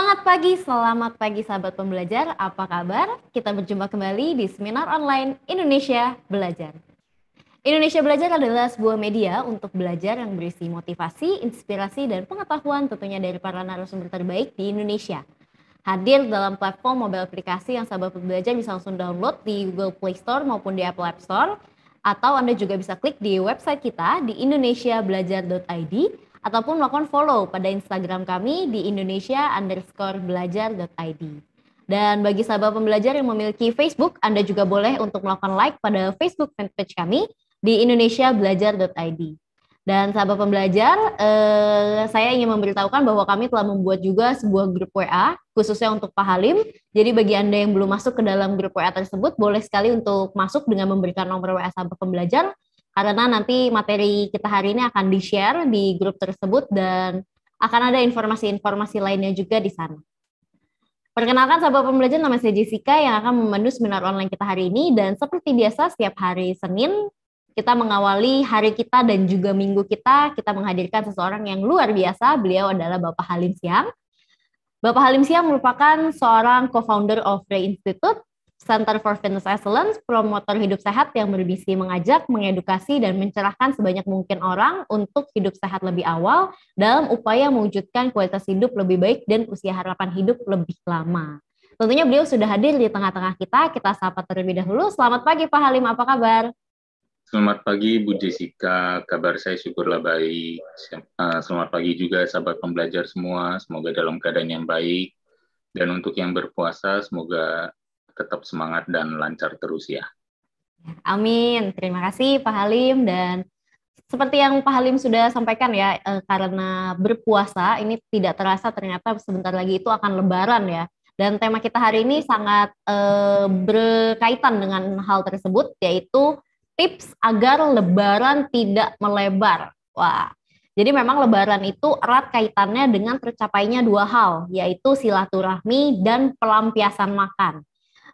Selamat pagi, selamat pagi sahabat pembelajar. Apa kabar? Kita berjumpa kembali di seminar online Indonesia Belajar. Indonesia Belajar adalah sebuah media untuk belajar yang berisi motivasi, inspirasi, dan pengetahuan tentunya dari para narasumber terbaik di Indonesia. Hadir dalam platform mobile aplikasi yang sahabat pembelajar bisa langsung download di Google Play Store maupun di Apple App Store. Atau Anda juga bisa klik di website kita di indonesiabelajar.id ataupun melakukan follow pada Instagram kami di Indonesia underscore belajar.id. Dan bagi sahabat pembelajar yang memiliki Facebook, Anda juga boleh untuk melakukan like pada Facebook fanpage kami di Indonesia belajar.id. Dan sahabat pembelajar, eh, saya ingin memberitahukan bahwa kami telah membuat juga sebuah grup WA khususnya untuk Pak Halim. Jadi bagi Anda yang belum masuk ke dalam grup WA tersebut, boleh sekali untuk masuk dengan memberikan nomor WA sahabat pembelajar karena nanti materi kita hari ini akan di-share di grup tersebut dan akan ada informasi-informasi lainnya juga di sana. Perkenalkan sahabat pembelajar, nama saya Jessica yang akan memandu seminar online kita hari ini dan seperti biasa setiap hari Senin kita mengawali hari kita dan juga minggu kita, kita menghadirkan seseorang yang luar biasa, beliau adalah Bapak Halim Siang. Bapak Halim Siang merupakan seorang co-founder of Ray Institute Center for Fitness Excellence, promotor hidup sehat yang berbisi mengajak, mengedukasi, dan mencerahkan sebanyak mungkin orang untuk hidup sehat lebih awal dalam upaya mewujudkan kualitas hidup lebih baik dan usia harapan hidup lebih lama. Tentunya beliau sudah hadir di tengah-tengah kita. Kita sapa terlebih dahulu. Selamat pagi Pak Halim, apa kabar? Selamat pagi Bu Jessica, kabar saya syukurlah baik. Eh, selamat pagi juga sahabat pembelajar semua, semoga dalam keadaan yang baik. Dan untuk yang berpuasa, semoga tetap semangat dan lancar terus ya. Amin. Terima kasih Pak Halim dan seperti yang Pak Halim sudah sampaikan ya eh, karena berpuasa ini tidak terasa ternyata sebentar lagi itu akan lebaran ya. Dan tema kita hari ini sangat eh, berkaitan dengan hal tersebut yaitu tips agar lebaran tidak melebar. Wah, jadi memang lebaran itu erat kaitannya dengan tercapainya dua hal, yaitu silaturahmi dan pelampiasan makan.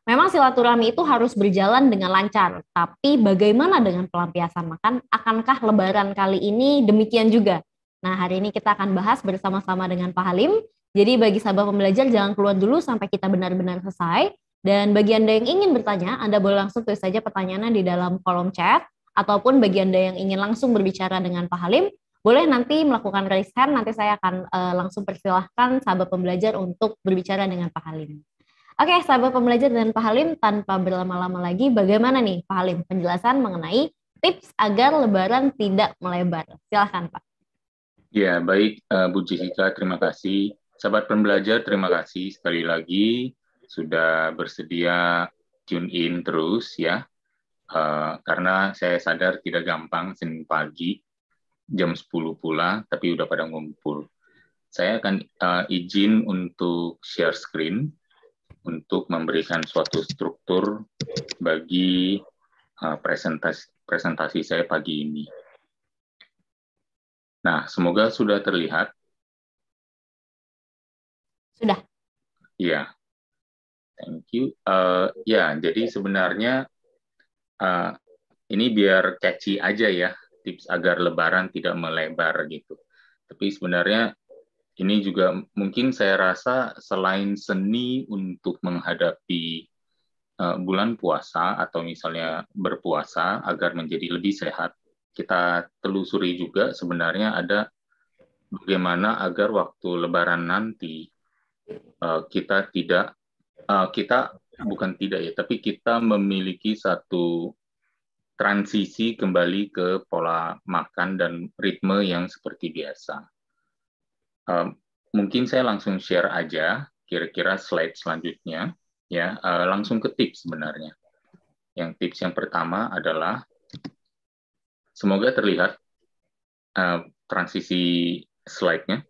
Memang silaturahmi itu harus berjalan dengan lancar, tapi bagaimana dengan pelampiasan makan? Akankah lebaran kali ini demikian juga? Nah, hari ini kita akan bahas bersama-sama dengan Pak Halim. Jadi bagi sahabat pembelajar jangan keluar dulu sampai kita benar-benar selesai. Dan bagi Anda yang ingin bertanya, Anda boleh langsung tulis saja pertanyaannya di dalam kolom chat ataupun bagi Anda yang ingin langsung berbicara dengan Pak Halim, boleh nanti melakukan raise hand, nanti saya akan uh, langsung persilahkan sahabat pembelajar untuk berbicara dengan Pak Halim. Oke, sahabat pembelajar dan Pak Halim, tanpa berlama-lama lagi, bagaimana nih Pak Halim penjelasan mengenai tips agar lebaran tidak melebar? Silahkan Pak. Ya, baik eh, Bu Jessica, terima kasih. Sahabat pembelajar, terima kasih sekali lagi sudah bersedia tune in terus ya. Uh, karena saya sadar tidak gampang Senin pagi jam 10 pula, tapi udah pada ngumpul. Saya akan uh, izin untuk share screen untuk memberikan suatu struktur bagi uh, presentasi presentasi saya pagi ini. Nah, semoga sudah terlihat. Sudah. Iya. Thank you. Uh, ya, jadi sebenarnya uh, ini biar catchy aja ya, tips agar lebaran tidak melebar gitu. Tapi sebenarnya ini juga mungkin saya rasa selain seni untuk menghadapi uh, bulan puasa atau misalnya berpuasa agar menjadi lebih sehat, kita telusuri juga sebenarnya ada bagaimana agar waktu lebaran nanti uh, kita tidak uh, kita bukan tidak ya, tapi kita memiliki satu transisi kembali ke pola makan dan ritme yang seperti biasa mungkin saya langsung share aja kira-kira slide selanjutnya ya uh, langsung ke tips sebenarnya. Yang tips yang pertama adalah semoga terlihat uh, transisi slide-nya.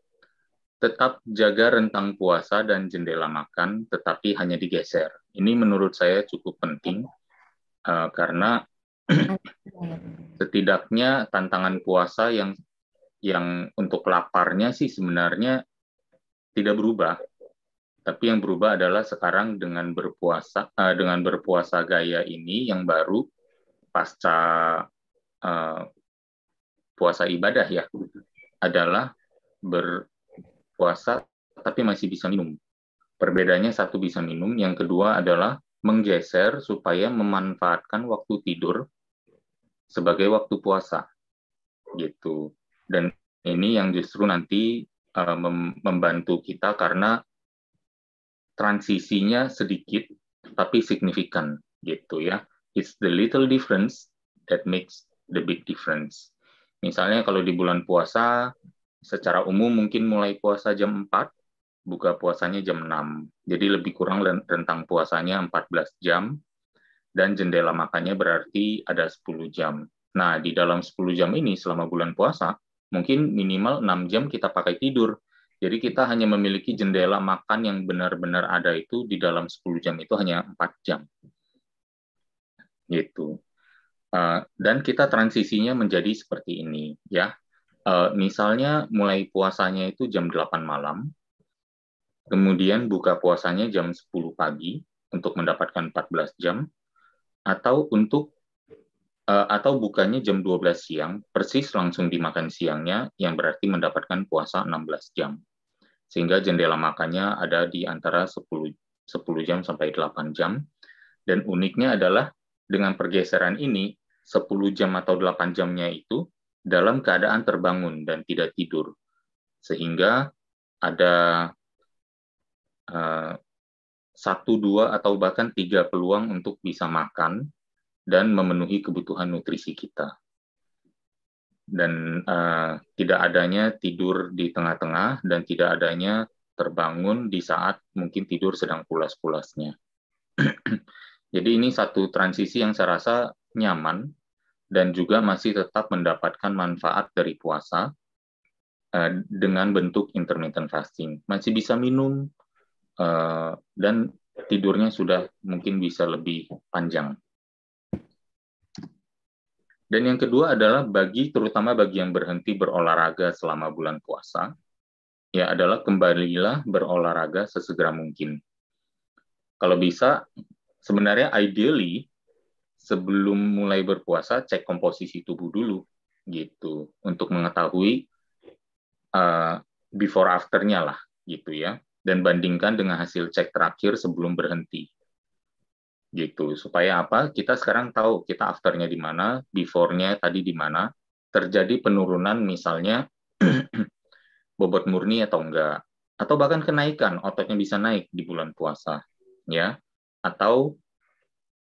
Tetap jaga rentang puasa dan jendela makan, tetapi hanya digeser. Ini menurut saya cukup penting uh, karena setidaknya tantangan puasa yang yang untuk laparnya sih sebenarnya tidak berubah. Tapi yang berubah adalah sekarang dengan berpuasa uh, dengan berpuasa gaya ini yang baru pasca uh, puasa ibadah ya adalah berpuasa tapi masih bisa minum. Perbedaannya satu bisa minum, yang kedua adalah menggeser supaya memanfaatkan waktu tidur sebagai waktu puasa. Gitu. Dan ini yang justru nanti uh, mem membantu kita karena transisinya sedikit tapi signifikan gitu ya. It's the little difference that makes the big difference. Misalnya kalau di bulan puasa secara umum mungkin mulai puasa jam 4, buka puasanya jam 6. Jadi lebih kurang rentang puasanya 14 jam dan jendela makannya berarti ada 10 jam. Nah, di dalam 10 jam ini selama bulan puasa mungkin minimal 6 jam kita pakai tidur. Jadi kita hanya memiliki jendela makan yang benar-benar ada itu di dalam 10 jam itu hanya 4 jam. Gitu. Eh, dan kita transisinya menjadi seperti ini ya. Eh, misalnya mulai puasanya itu jam 8 malam, kemudian buka puasanya jam 10 pagi untuk mendapatkan 14 jam, atau untuk Eh, atau bukannya jam 12 siang, persis langsung dimakan siangnya, yang berarti mendapatkan puasa 16 jam. Sehingga jendela makannya ada di antara 10, 10 jam sampai 8 jam. Dan uniknya adalah dengan pergeseran ini, 10 jam atau 8 jamnya itu dalam keadaan terbangun dan tidak tidur. Sehingga ada uh, satu, dua, atau bahkan tiga peluang untuk bisa makan dan memenuhi kebutuhan nutrisi kita. Dan uh, tidak adanya tidur di tengah-tengah dan tidak adanya terbangun di saat mungkin tidur sedang pulas-pulasnya. Jadi ini satu transisi yang saya rasa nyaman dan juga masih tetap mendapatkan manfaat dari puasa uh, dengan bentuk intermittent fasting. Masih bisa minum uh, dan tidurnya sudah mungkin bisa lebih panjang. Dan yang kedua adalah bagi terutama bagi yang berhenti berolahraga selama bulan puasa, ya adalah kembalilah berolahraga sesegera mungkin. Kalau bisa, sebenarnya ideally sebelum mulai berpuasa cek komposisi tubuh dulu gitu untuk mengetahui uh, before afternya lah gitu ya dan bandingkan dengan hasil cek terakhir sebelum berhenti gitu supaya apa kita sekarang tahu kita afternya di mana beforenya tadi di mana terjadi penurunan misalnya bobot murni atau enggak atau bahkan kenaikan ototnya bisa naik di bulan puasa ya atau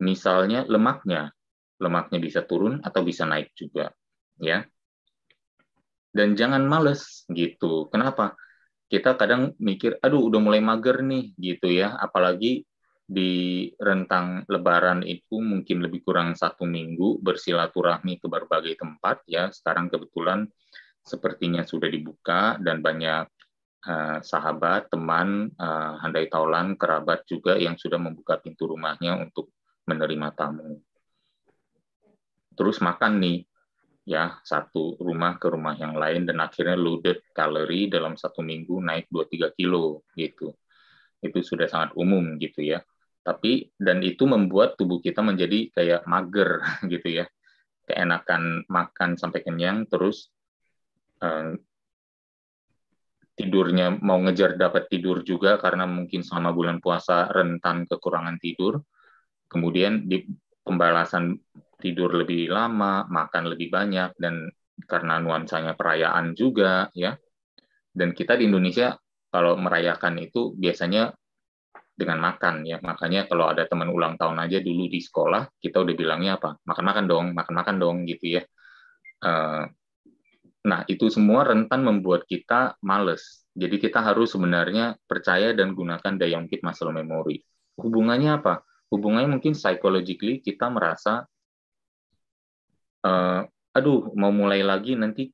misalnya lemaknya lemaknya bisa turun atau bisa naik juga ya dan jangan males gitu kenapa kita kadang mikir aduh udah mulai mager nih gitu ya apalagi di rentang Lebaran itu mungkin lebih kurang satu minggu bersilaturahmi ke berbagai tempat ya. Sekarang kebetulan sepertinya sudah dibuka dan banyak uh, sahabat, teman, uh, handai taulan, kerabat juga yang sudah membuka pintu rumahnya untuk menerima tamu. Terus makan nih, ya satu rumah ke rumah yang lain dan akhirnya loaded kalori dalam satu minggu naik 2-3 kilo gitu itu sudah sangat umum gitu ya tapi dan itu membuat tubuh kita menjadi kayak mager gitu ya keenakan makan sampai kenyang terus um, tidurnya mau ngejar dapat tidur juga karena mungkin selama bulan puasa rentan kekurangan tidur kemudian di pembalasan tidur lebih lama makan lebih banyak dan karena nuansanya perayaan juga ya dan kita di Indonesia kalau merayakan itu biasanya dengan makan ya makanya kalau ada teman ulang tahun aja dulu di sekolah kita udah bilangnya apa makan makan dong makan makan dong gitu ya eh, nah itu semua rentan membuat kita males jadi kita harus sebenarnya percaya dan gunakan daya ungkit muscle memory hubungannya apa hubungannya mungkin psychologically kita merasa eh, aduh mau mulai lagi nanti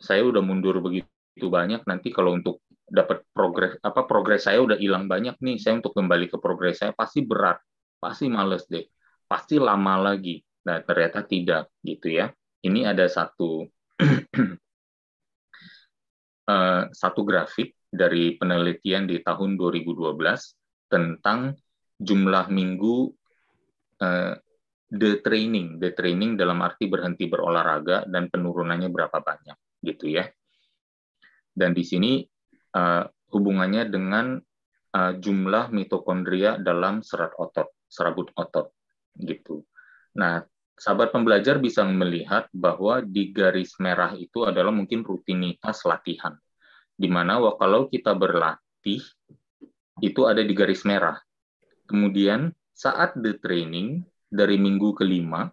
saya udah mundur begitu banyak nanti kalau untuk dapat progres apa progres saya udah hilang banyak nih saya untuk kembali ke progres saya pasti berat pasti males deh pasti lama lagi nah ternyata tidak gitu ya ini ada satu uh, satu grafik dari penelitian di tahun 2012 tentang jumlah minggu uh, eh, the training the training dalam arti berhenti berolahraga dan penurunannya berapa banyak gitu ya dan di sini uh, hubungannya dengan uh, jumlah mitokondria dalam serat otot, serabut otot gitu. Nah, sahabat pembelajar bisa melihat bahwa di garis merah itu adalah mungkin rutinitas latihan. Di mana kalau kita berlatih itu ada di garis merah. Kemudian saat the training dari minggu kelima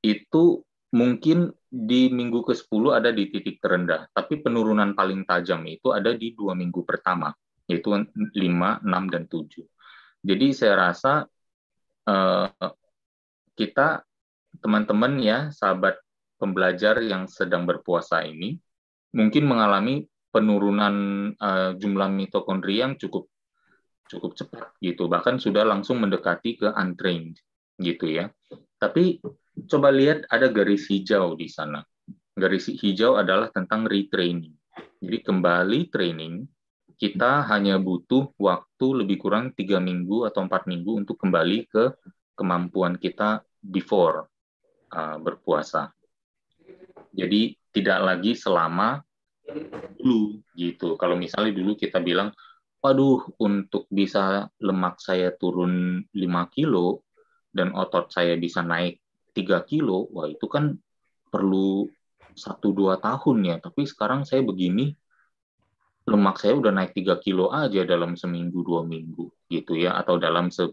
itu mungkin di minggu ke-10 ada di titik terendah, tapi penurunan paling tajam itu ada di dua minggu pertama, yaitu 5, 6, dan 7. Jadi saya rasa uh, kita, teman-teman ya, sahabat pembelajar yang sedang berpuasa ini, mungkin mengalami penurunan uh, jumlah mitokondria yang cukup cukup cepat gitu bahkan sudah langsung mendekati ke untrained gitu ya tapi coba lihat ada garis hijau di sana. Garis hijau adalah tentang retraining. Jadi kembali training, kita hanya butuh waktu lebih kurang tiga minggu atau empat minggu untuk kembali ke kemampuan kita before uh, berpuasa. Jadi tidak lagi selama dulu gitu. Kalau misalnya dulu kita bilang, waduh untuk bisa lemak saya turun 5 kilo dan otot saya bisa naik 3 kilo, wah itu kan perlu 1-2 tahun ya. Tapi sekarang saya begini, lemak saya udah naik 3 kilo aja dalam seminggu, dua minggu gitu ya. Atau dalam se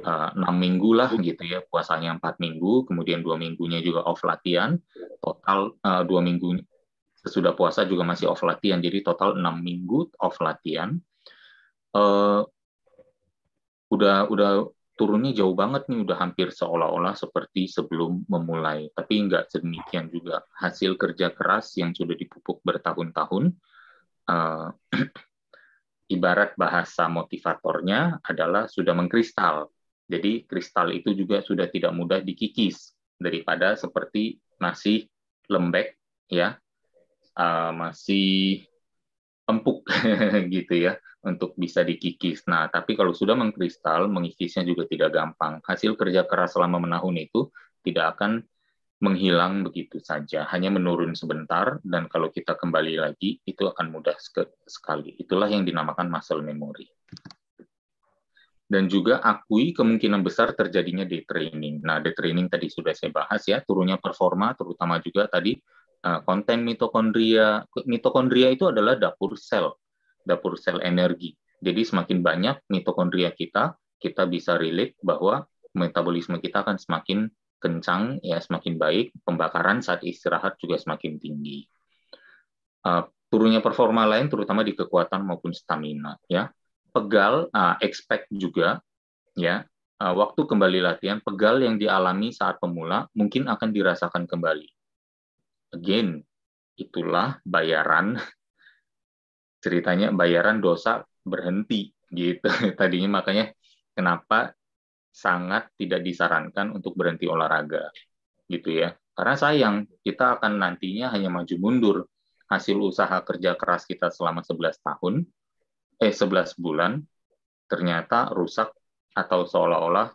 eh, enam minggu lah gitu ya puasanya empat minggu kemudian dua minggunya juga off latihan total eh, dua minggu sesudah puasa juga masih off latihan jadi total enam minggu off latihan uh, udah udah turunnya jauh banget nih udah hampir seolah-olah seperti sebelum memulai tapi nggak sedemikian juga hasil kerja keras yang sudah dipupuk bertahun-tahun uh, ibarat bahasa motivatornya adalah sudah mengkristal jadi kristal itu juga sudah tidak mudah dikikis daripada seperti masih lembek ya uh, masih empuk gitu ya untuk bisa dikikis. Nah, tapi kalau sudah mengkristal, mengikisnya juga tidak gampang. Hasil kerja keras selama menahun itu tidak akan menghilang begitu saja, hanya menurun sebentar, dan kalau kita kembali lagi, itu akan mudah sekali. Itulah yang dinamakan muscle memory. Dan juga akui kemungkinan besar terjadinya day training. Nah, day training tadi sudah saya bahas ya, turunnya performa, terutama juga tadi eh, konten mitokondria. Mitokondria itu adalah dapur sel dapur sel energi. Jadi semakin banyak mitokondria kita, kita bisa relate bahwa metabolisme kita akan semakin kencang, ya semakin baik, pembakaran saat istirahat juga semakin tinggi. Uh, turunnya performa lain terutama di kekuatan maupun stamina, ya. Pegal, uh, expect juga, ya. Uh, waktu kembali latihan, pegal yang dialami saat pemula mungkin akan dirasakan kembali. Again, itulah bayaran ceritanya bayaran dosa berhenti gitu tadinya makanya kenapa sangat tidak disarankan untuk berhenti olahraga gitu ya karena sayang kita akan nantinya hanya maju mundur hasil usaha kerja keras kita selama 11 tahun eh 11 bulan ternyata rusak atau seolah-olah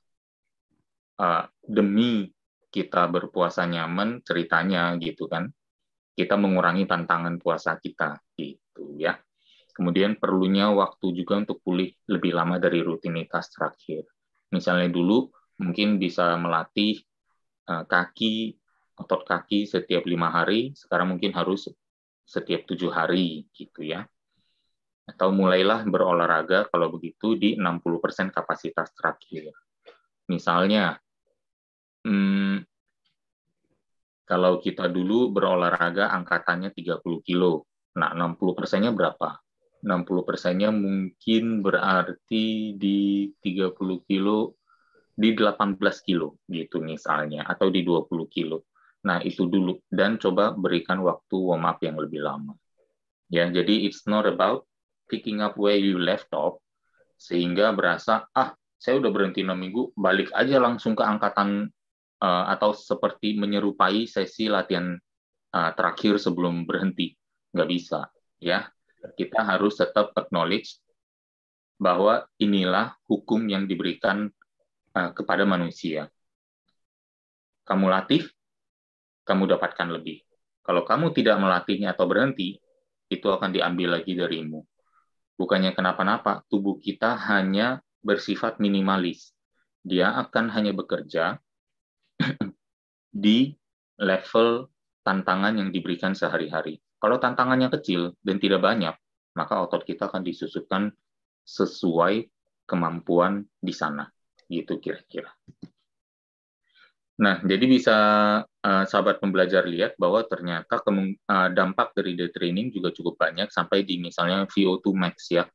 uh, demi kita berpuasa nyaman ceritanya gitu kan kita mengurangi tantangan puasa kita gitu ya Kemudian perlunya waktu juga untuk pulih lebih lama dari rutinitas terakhir. Misalnya dulu mungkin bisa melatih eh, kaki, otot kaki setiap lima hari, sekarang mungkin harus setiap tujuh hari gitu ya. Atau mulailah berolahraga kalau begitu di 60% kapasitas terakhir. Misalnya, hmm, kalau kita dulu berolahraga angkatannya 30 kilo, nah 60 persennya berapa? 60 persennya mungkin berarti di 30 kilo, di 18 kilo gitu misalnya, atau di 20 kilo. Nah, itu dulu. Dan coba berikan waktu warm up yang lebih lama. Ya, jadi it's not about picking up where you left off, sehingga berasa, ah, saya udah berhenti 6 minggu, balik aja langsung ke angkatan uh, atau seperti menyerupai sesi latihan uh, terakhir sebelum berhenti. Nggak bisa. Ya, kita harus tetap acknowledge bahwa inilah hukum yang diberikan eh, kepada manusia. Kamu latih, kamu dapatkan lebih. Kalau kamu tidak melatihnya atau berhenti, itu akan diambil lagi darimu. Bukannya kenapa-napa, tubuh kita hanya bersifat minimalis. Dia akan hanya bekerja di level tantangan yang diberikan sehari-hari. Kalau tantangannya kecil dan tidak banyak, maka otot kita akan disusupkan sesuai kemampuan di sana, gitu kira-kira. Nah, jadi bisa uh, sahabat pembelajar lihat bahwa ternyata uh, dampak dari day training juga cukup banyak sampai di misalnya VO2 max ya.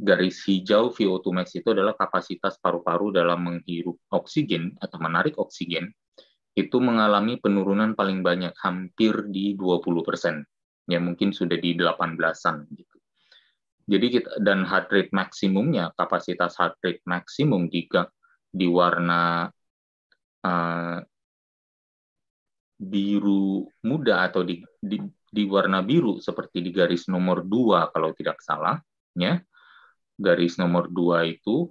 Garis hijau VO2 max itu adalah kapasitas paru-paru dalam menghirup oksigen atau menarik oksigen itu mengalami penurunan paling banyak hampir di 20% ya mungkin sudah di 18-an gitu. Jadi kita dan heart rate maksimumnya kapasitas heart rate maksimum di di warna uh, biru muda atau di, di di warna biru seperti di garis nomor 2 kalau tidak salah ya. Garis nomor 2 itu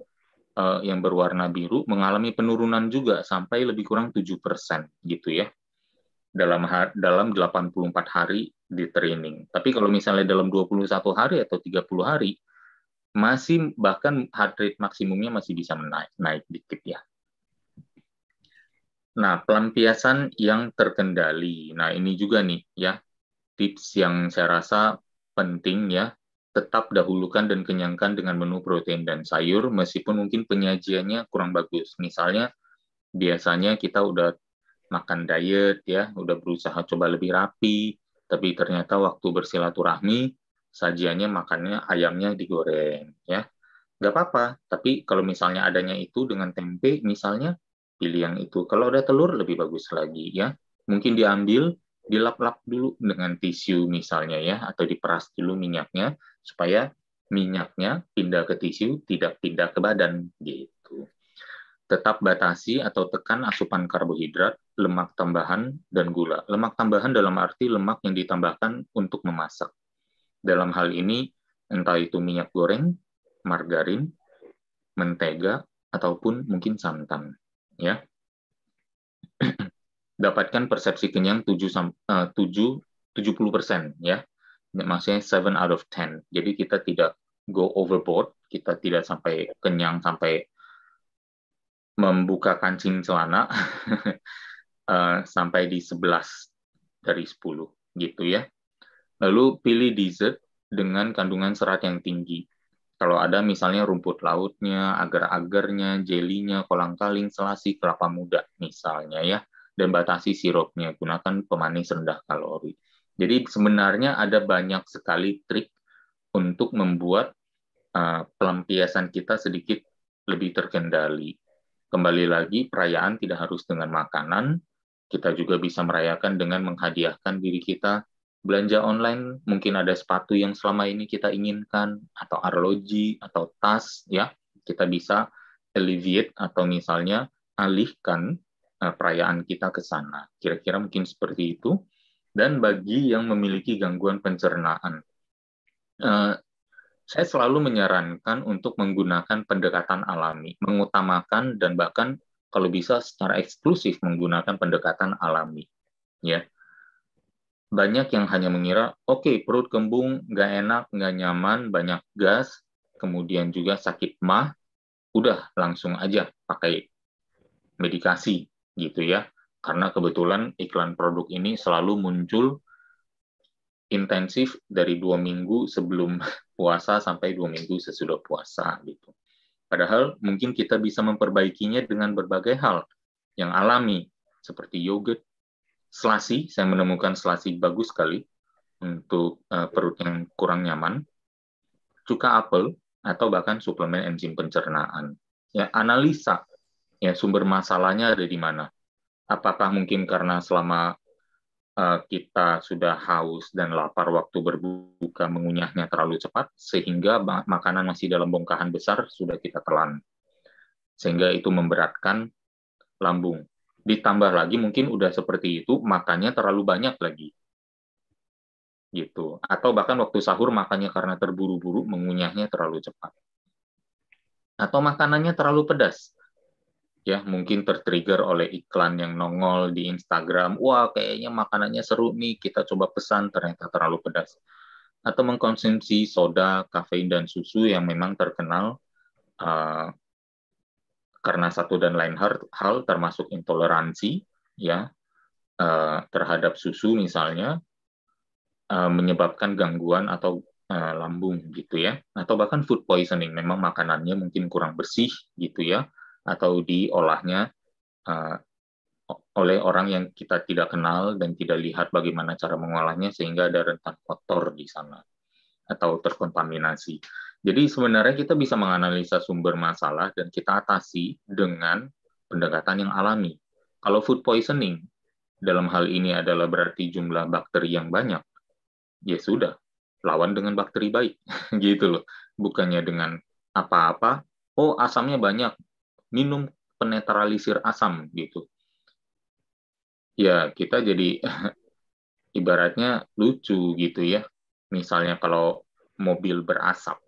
uh, yang berwarna biru mengalami penurunan juga sampai lebih kurang 7% gitu ya dalam dalam 84 hari di training. Tapi kalau misalnya dalam 21 hari atau 30 hari masih bahkan heart rate maksimumnya masih bisa menaik naik dikit ya. Nah, pelampiasan yang terkendali. Nah, ini juga nih ya tips yang saya rasa penting ya. Tetap dahulukan dan kenyangkan dengan menu protein dan sayur meskipun mungkin penyajiannya kurang bagus. Misalnya biasanya kita udah makan diet ya, udah berusaha coba lebih rapi, tapi ternyata waktu bersilaturahmi sajiannya makannya ayamnya digoreng ya. nggak apa-apa, tapi kalau misalnya adanya itu dengan tempe misalnya pilih yang itu. Kalau ada telur lebih bagus lagi ya. Mungkin diambil, dilap-lap dulu dengan tisu misalnya ya atau diperas dulu minyaknya supaya minyaknya pindah ke tisu tidak pindah ke badan gitu tetap batasi atau tekan asupan karbohidrat, lemak tambahan, dan gula. Lemak tambahan dalam arti lemak yang ditambahkan untuk memasak. Dalam hal ini, entah itu minyak goreng, margarin, mentega, ataupun mungkin santan. Ya. Dapatkan persepsi kenyang 7, 7 70% ya. Maksudnya 7 out of 10. Jadi kita tidak go overboard, kita tidak sampai kenyang sampai membuka kancing celana eh, sampai di 11 dari 10 gitu ya. Lalu pilih dessert dengan kandungan serat yang tinggi. Kalau ada misalnya rumput lautnya, agar-agarnya, jelinya, kolang-kaling, selasi, kelapa muda misalnya ya. Dan batasi sirupnya, gunakan pemanis rendah kalori. Jadi sebenarnya ada banyak sekali trik untuk membuat uh, pelampiasan kita sedikit lebih terkendali Kembali lagi, perayaan tidak harus dengan makanan. Kita juga bisa merayakan dengan menghadiahkan diri kita. Belanja online mungkin ada sepatu yang selama ini kita inginkan, atau arloji, atau tas, ya. Kita bisa alleviate atau misalnya alihkan eh, perayaan kita ke sana. Kira-kira mungkin seperti itu. Dan bagi yang memiliki gangguan pencernaan, eh, saya selalu menyarankan untuk menggunakan pendekatan alami, mengutamakan dan bahkan kalau bisa secara eksklusif menggunakan pendekatan alami. Ya, banyak yang hanya mengira, oke okay, perut kembung nggak enak, nggak nyaman, banyak gas, kemudian juga sakit mah, udah langsung aja pakai medikasi gitu ya. Karena kebetulan iklan produk ini selalu muncul intensif dari dua minggu sebelum puasa sampai dua minggu sesudah puasa gitu. Padahal mungkin kita bisa memperbaikinya dengan berbagai hal yang alami seperti yogurt, selasi. Saya menemukan selasi bagus sekali untuk uh, perut yang kurang nyaman, cuka apel atau bahkan suplemen enzim pencernaan. Ya, analisa ya sumber masalahnya ada di mana. Apakah mungkin karena selama Eh, kita sudah haus dan lapar waktu berbuka mengunyahnya terlalu cepat sehingga makanan masih dalam bongkahan besar sudah kita telan sehingga itu memberatkan lambung ditambah lagi mungkin udah seperti itu makannya terlalu banyak lagi gitu atau bahkan waktu sahur makannya karena terburu-buru mengunyahnya terlalu cepat atau makanannya terlalu pedas ya mungkin tertrigger oleh iklan yang nongol di Instagram wah kayaknya makanannya seru nih kita coba pesan ternyata terlalu pedas atau mengkonsumsi soda kafein dan susu yang memang terkenal uh, karena satu dan lain hal, termasuk intoleransi ya uh, terhadap susu misalnya uh, menyebabkan gangguan atau uh, lambung gitu ya atau bahkan food poisoning memang makanannya mungkin kurang bersih gitu ya atau diolahnya uh, oleh orang yang kita tidak kenal dan tidak lihat bagaimana cara mengolahnya sehingga ada rentan kotor di sana atau terkontaminasi. Jadi sebenarnya kita bisa menganalisa sumber masalah dan kita atasi dengan pendekatan yang alami. Kalau food poisoning dalam hal ini adalah berarti jumlah bakteri yang banyak, ya sudah, lawan dengan bakteri baik, gitu loh. Bukannya dengan apa-apa, oh asamnya banyak, minum penetralisir asam gitu. Ya, kita jadi ibaratnya lucu gitu ya. Misalnya kalau mobil berasap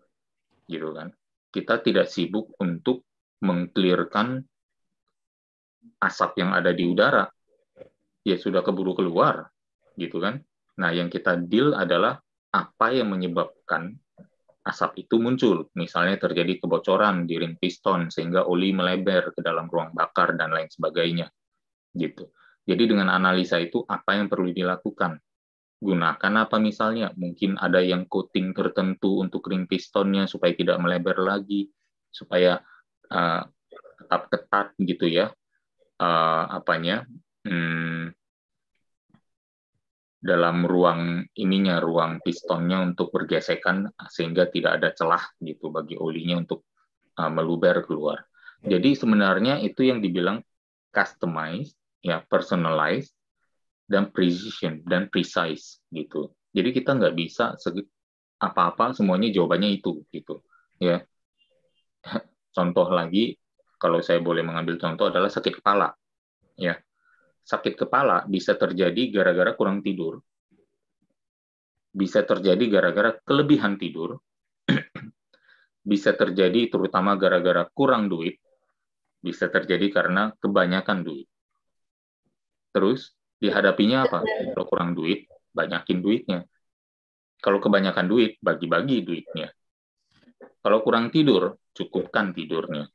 gitu kan. Kita tidak sibuk untuk mengklirkan asap yang ada di udara. Ya sudah keburu keluar gitu kan. Nah, yang kita deal adalah apa yang menyebabkan asap itu muncul, misalnya terjadi kebocoran di ring piston sehingga oli melebar ke dalam ruang bakar dan lain sebagainya. Gitu. Jadi dengan analisa itu apa yang perlu dilakukan? Gunakan apa misalnya? Mungkin ada yang coating tertentu untuk ring pistonnya supaya tidak melebar lagi, supaya uh, tetap ketat gitu ya. Uh, apanya? Hmm, dalam ruang ininya, ruang pistonnya untuk bergesekan sehingga tidak ada celah gitu bagi olinya untuk uh, meluber keluar. Ya. Jadi sebenarnya itu yang dibilang customized, ya personalized dan precision dan precise gitu. Jadi kita nggak bisa apa-apa semuanya jawabannya itu gitu ya. Contoh lagi kalau saya boleh mengambil contoh adalah sakit kepala ya sakit kepala bisa terjadi gara-gara kurang tidur, bisa terjadi gara-gara kelebihan tidur, bisa terjadi terutama gara-gara kurang duit, bisa terjadi karena kebanyakan duit. Terus dihadapinya apa? Kalau kurang duit, banyakin duitnya. Kalau kebanyakan duit, bagi-bagi duitnya. Kalau kurang tidur, cukupkan tidurnya.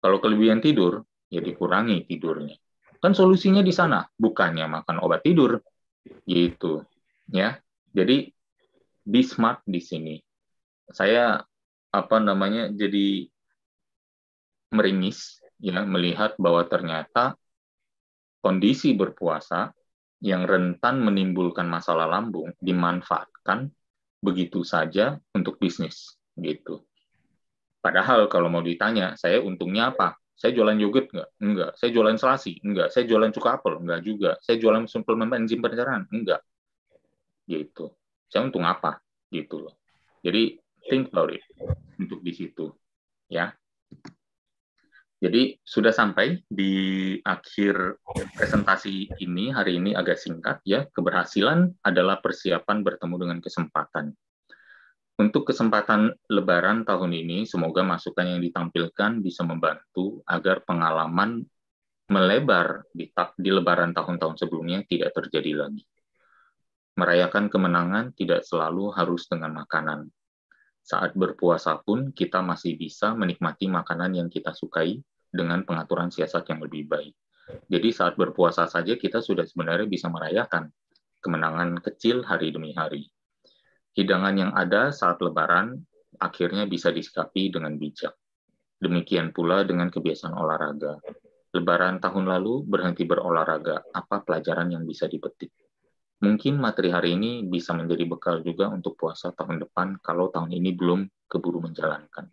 Kalau kelebihan tidur, ya dikurangi tidurnya. Kan solusinya di sana, bukannya makan obat tidur. Gitu, ya. Jadi be smart di sini. Saya apa namanya jadi meringis ya melihat bahwa ternyata kondisi berpuasa yang rentan menimbulkan masalah lambung dimanfaatkan begitu saja untuk bisnis gitu. Padahal kalau mau ditanya, saya untungnya apa? Saya jualan yogurt enggak? Enggak. Saya jualan selasi? Enggak. Saya jualan cuka apel? Enggak juga. Saya jualan suplemen enzim pencernaan? Enggak. Gitu. Saya untung apa? Gitu loh. Jadi think about it untuk di situ. Ya. Jadi sudah sampai di akhir presentasi ini hari ini agak singkat ya. Keberhasilan adalah persiapan bertemu dengan kesempatan. Untuk kesempatan Lebaran tahun ini, semoga masukan yang ditampilkan bisa membantu agar pengalaman melebar di, di Lebaran tahun-tahun sebelumnya tidak terjadi lagi. Merayakan kemenangan tidak selalu harus dengan makanan. Saat berpuasa pun, kita masih bisa menikmati makanan yang kita sukai dengan pengaturan siasat yang lebih baik. Jadi saat berpuasa saja kita sudah sebenarnya bisa merayakan kemenangan kecil hari demi hari hidangan yang ada saat Lebaran akhirnya bisa disikapi dengan bijak. Demikian pula dengan kebiasaan olahraga. Lebaran tahun lalu berhenti berolahraga, apa pelajaran yang bisa dipetik? Mungkin materi hari ini bisa menjadi bekal juga untuk puasa tahun depan kalau tahun ini belum keburu menjalankan.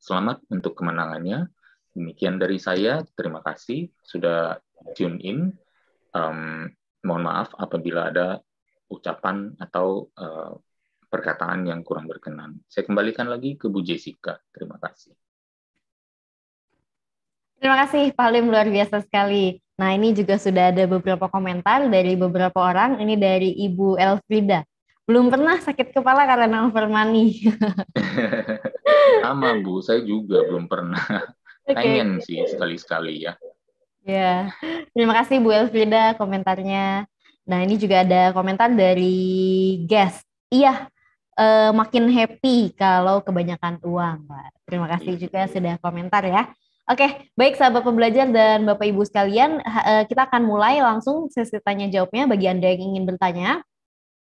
Selamat untuk kemenangannya. Demikian dari saya. Terima kasih sudah tune in. Um, mohon maaf apabila ada ucapan atau uh, perkataan yang kurang berkenan. Saya kembalikan lagi ke Bu Jessica. Terima kasih. Terima kasih Pak Lim, luar biasa sekali. Nah ini juga sudah ada beberapa komentar dari beberapa orang. Ini dari Ibu Elfrida. Belum pernah sakit kepala karena overmoney. Sama Bu, saya juga belum pernah. Okay. Pengen sih sekali-sekali ya. Ya, terima kasih Bu Elfrida komentarnya. Nah ini juga ada komentar dari guest. Iya, uh, makin happy kalau kebanyakan uang. Mbak. Terima kasih iya. juga sudah komentar ya. Oke, baik sahabat pembelajar dan Bapak Ibu sekalian, eh, kita akan mulai langsung sesi tanya jawabnya bagi Anda yang ingin bertanya.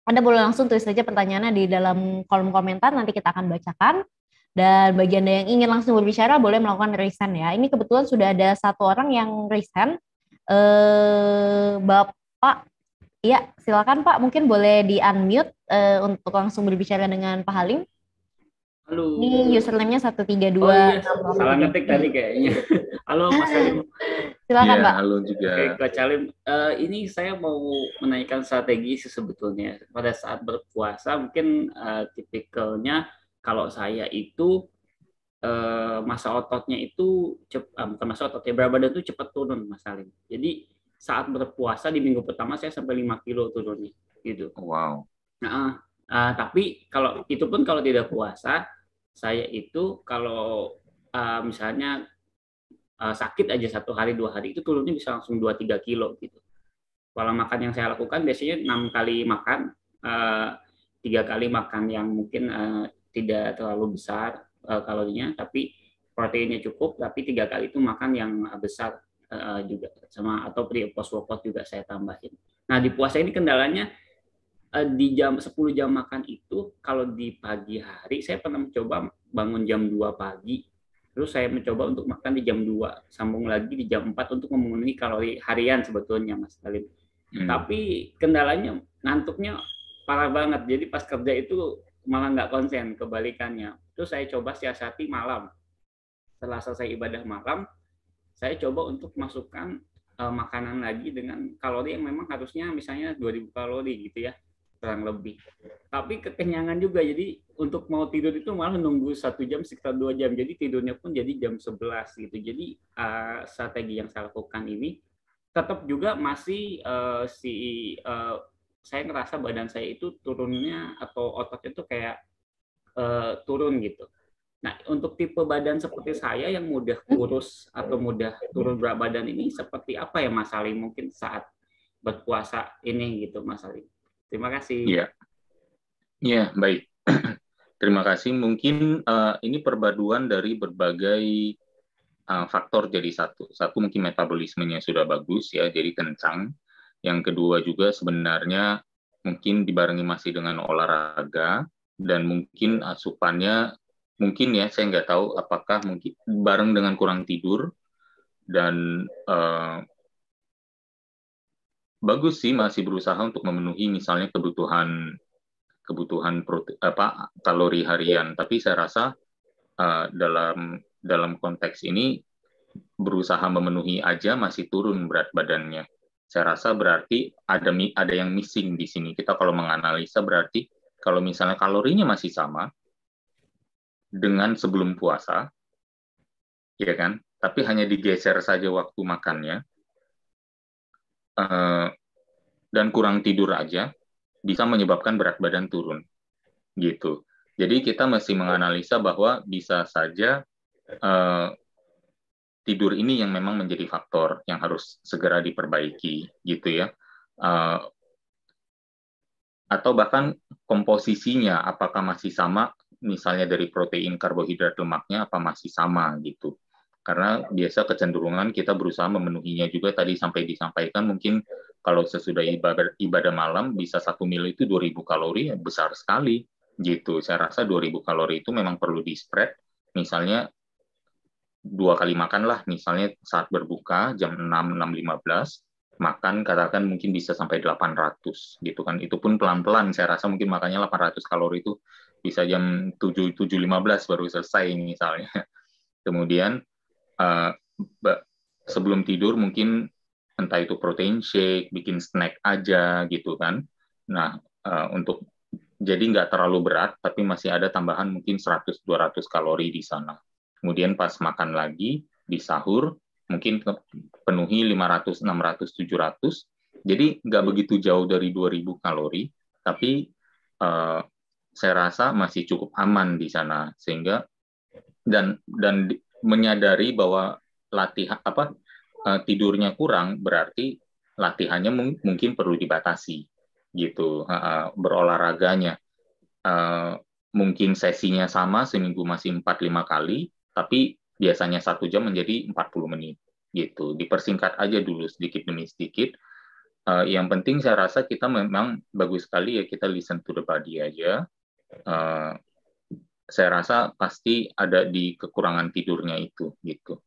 Anda boleh langsung tulis saja pertanyaannya di dalam kolom komentar, nanti kita akan bacakan. Dan bagi Anda yang ingin langsung berbicara, boleh melakukan resen ya. Ini kebetulan sudah ada satu orang yang resen, eh, Bapak Iya, silakan Pak. Mungkin boleh di unmute uh, eh, untuk langsung berbicara dengan Pak Halim. Halo. Ini username-nya 132. Oh, iya. Salah ngetik tadi kayaknya. Halo Mas Halim. Silakan ya, Pak. Halo juga. Oke, Pak Halim. Uh, ini saya mau menaikkan strategi sih sebetulnya. Pada saat berpuasa mungkin uh, tipikalnya kalau saya itu masa ototnya itu termasuk uh, masa ototnya, berat badan itu cepat turun Mas Halim. Jadi saat berpuasa di minggu pertama saya sampai 5 kilo turunnya gitu. Oh, wow. Nah, uh, tapi kalau itu pun kalau tidak puasa saya itu kalau uh, misalnya uh, sakit aja satu hari dua hari itu turunnya bisa langsung 2 tiga kilo gitu. Kalau makan yang saya lakukan biasanya enam kali makan, ah, tiga uh, kali makan yang mungkin uh, tidak terlalu besar uh, kalorinya, tapi proteinnya cukup, tapi tiga kali itu makan yang besar uh, juga sama atau pre post workout juga saya tambahin. Nah di puasa ini kendalanya uh, di jam 10 jam makan itu kalau di pagi hari saya pernah mencoba bangun jam 2 pagi terus saya mencoba untuk makan di jam 2 sambung lagi di jam 4 untuk memenuhi kalori harian sebetulnya Mas Talib. Hmm. Tapi kendalanya ngantuknya parah banget. Jadi pas kerja itu malah nggak konsen kebalikannya. Terus saya coba siasati malam. Setelah selesai ibadah malam, saya coba untuk masukkan uh, makanan lagi dengan kalori yang memang harusnya misalnya 2000 kalori gitu ya kurang lebih. Tapi kekenyangan juga, jadi untuk mau tidur itu malah nunggu satu jam sekitar dua jam. Jadi tidurnya pun jadi jam 11 gitu. Jadi uh, strategi yang saya lakukan ini tetap juga masih uh, si uh, saya ngerasa badan saya itu turunnya atau ototnya tuh kayak uh, turun gitu. Nah, untuk tipe badan seperti saya yang mudah hmm. kurus atau mudah turun berat badan ini seperti apa ya Mas Ali mungkin saat berpuasa ini gitu Mas Ali. Terima kasih. Iya. Iya, baik. Terima kasih. Mungkin uh, ini perpaduan dari berbagai uh, faktor jadi satu. Satu mungkin metabolismenya sudah bagus ya, jadi kencang. Yang kedua juga sebenarnya mungkin dibarengi masih dengan olahraga dan mungkin asupannya mungkin ya saya nggak tahu apakah mungkin bareng dengan kurang tidur dan uh, bagus sih masih berusaha untuk memenuhi misalnya kebutuhan kebutuhan prote, apa kalori harian tapi saya rasa uh, dalam dalam konteks ini berusaha memenuhi aja masih turun berat badannya saya rasa berarti ada ada yang missing di sini kita kalau menganalisa berarti kalau misalnya kalorinya masih sama dengan sebelum puasa, ya kan? Tapi hanya digeser saja waktu makannya, eh, dan kurang tidur aja, bisa menyebabkan berat badan turun. Gitu. Jadi kita masih menganalisa bahwa bisa saja eh, tidur ini yang memang menjadi faktor yang harus segera diperbaiki, gitu ya. Eh, atau bahkan komposisinya apakah masih sama misalnya dari protein, karbohidrat, lemaknya apa masih sama gitu. Karena biasa kecenderungan kita berusaha memenuhinya juga tadi sampai disampaikan mungkin kalau sesudah ibadah, ibadah malam bisa satu mil itu 2000 kalori ya besar sekali gitu. Saya rasa 2000 kalori itu memang perlu di spread misalnya dua kali makan lah, misalnya saat berbuka jam 6, 6.15, makan katakan mungkin bisa sampai 800 gitu kan. Itu pun pelan-pelan, saya rasa mungkin makannya 800 kalori itu bisa jam lima 7.15 baru selesai misalnya. Kemudian uh, sebelum tidur mungkin entah itu protein shake, bikin snack aja gitu kan. Nah, uh, untuk jadi nggak terlalu berat, tapi masih ada tambahan mungkin 100-200 kalori di sana. Kemudian pas makan lagi, di sahur, mungkin penuhi 500, 600, 700. Jadi nggak begitu jauh dari 2000 kalori, tapi uh, saya rasa masih cukup aman di sana sehingga dan dan menyadari bahwa latihan apa eh, tidurnya kurang berarti latihannya mungkin perlu dibatasi gitu berolahraganya eh, mungkin sesinya sama seminggu masih 4-5 kali tapi biasanya satu jam menjadi 40 menit gitu dipersingkat aja dulu sedikit demi sedikit eh, yang penting saya rasa kita memang bagus sekali ya kita listen to the body aja uh, saya rasa pasti ada di kekurangan tidurnya itu gitu.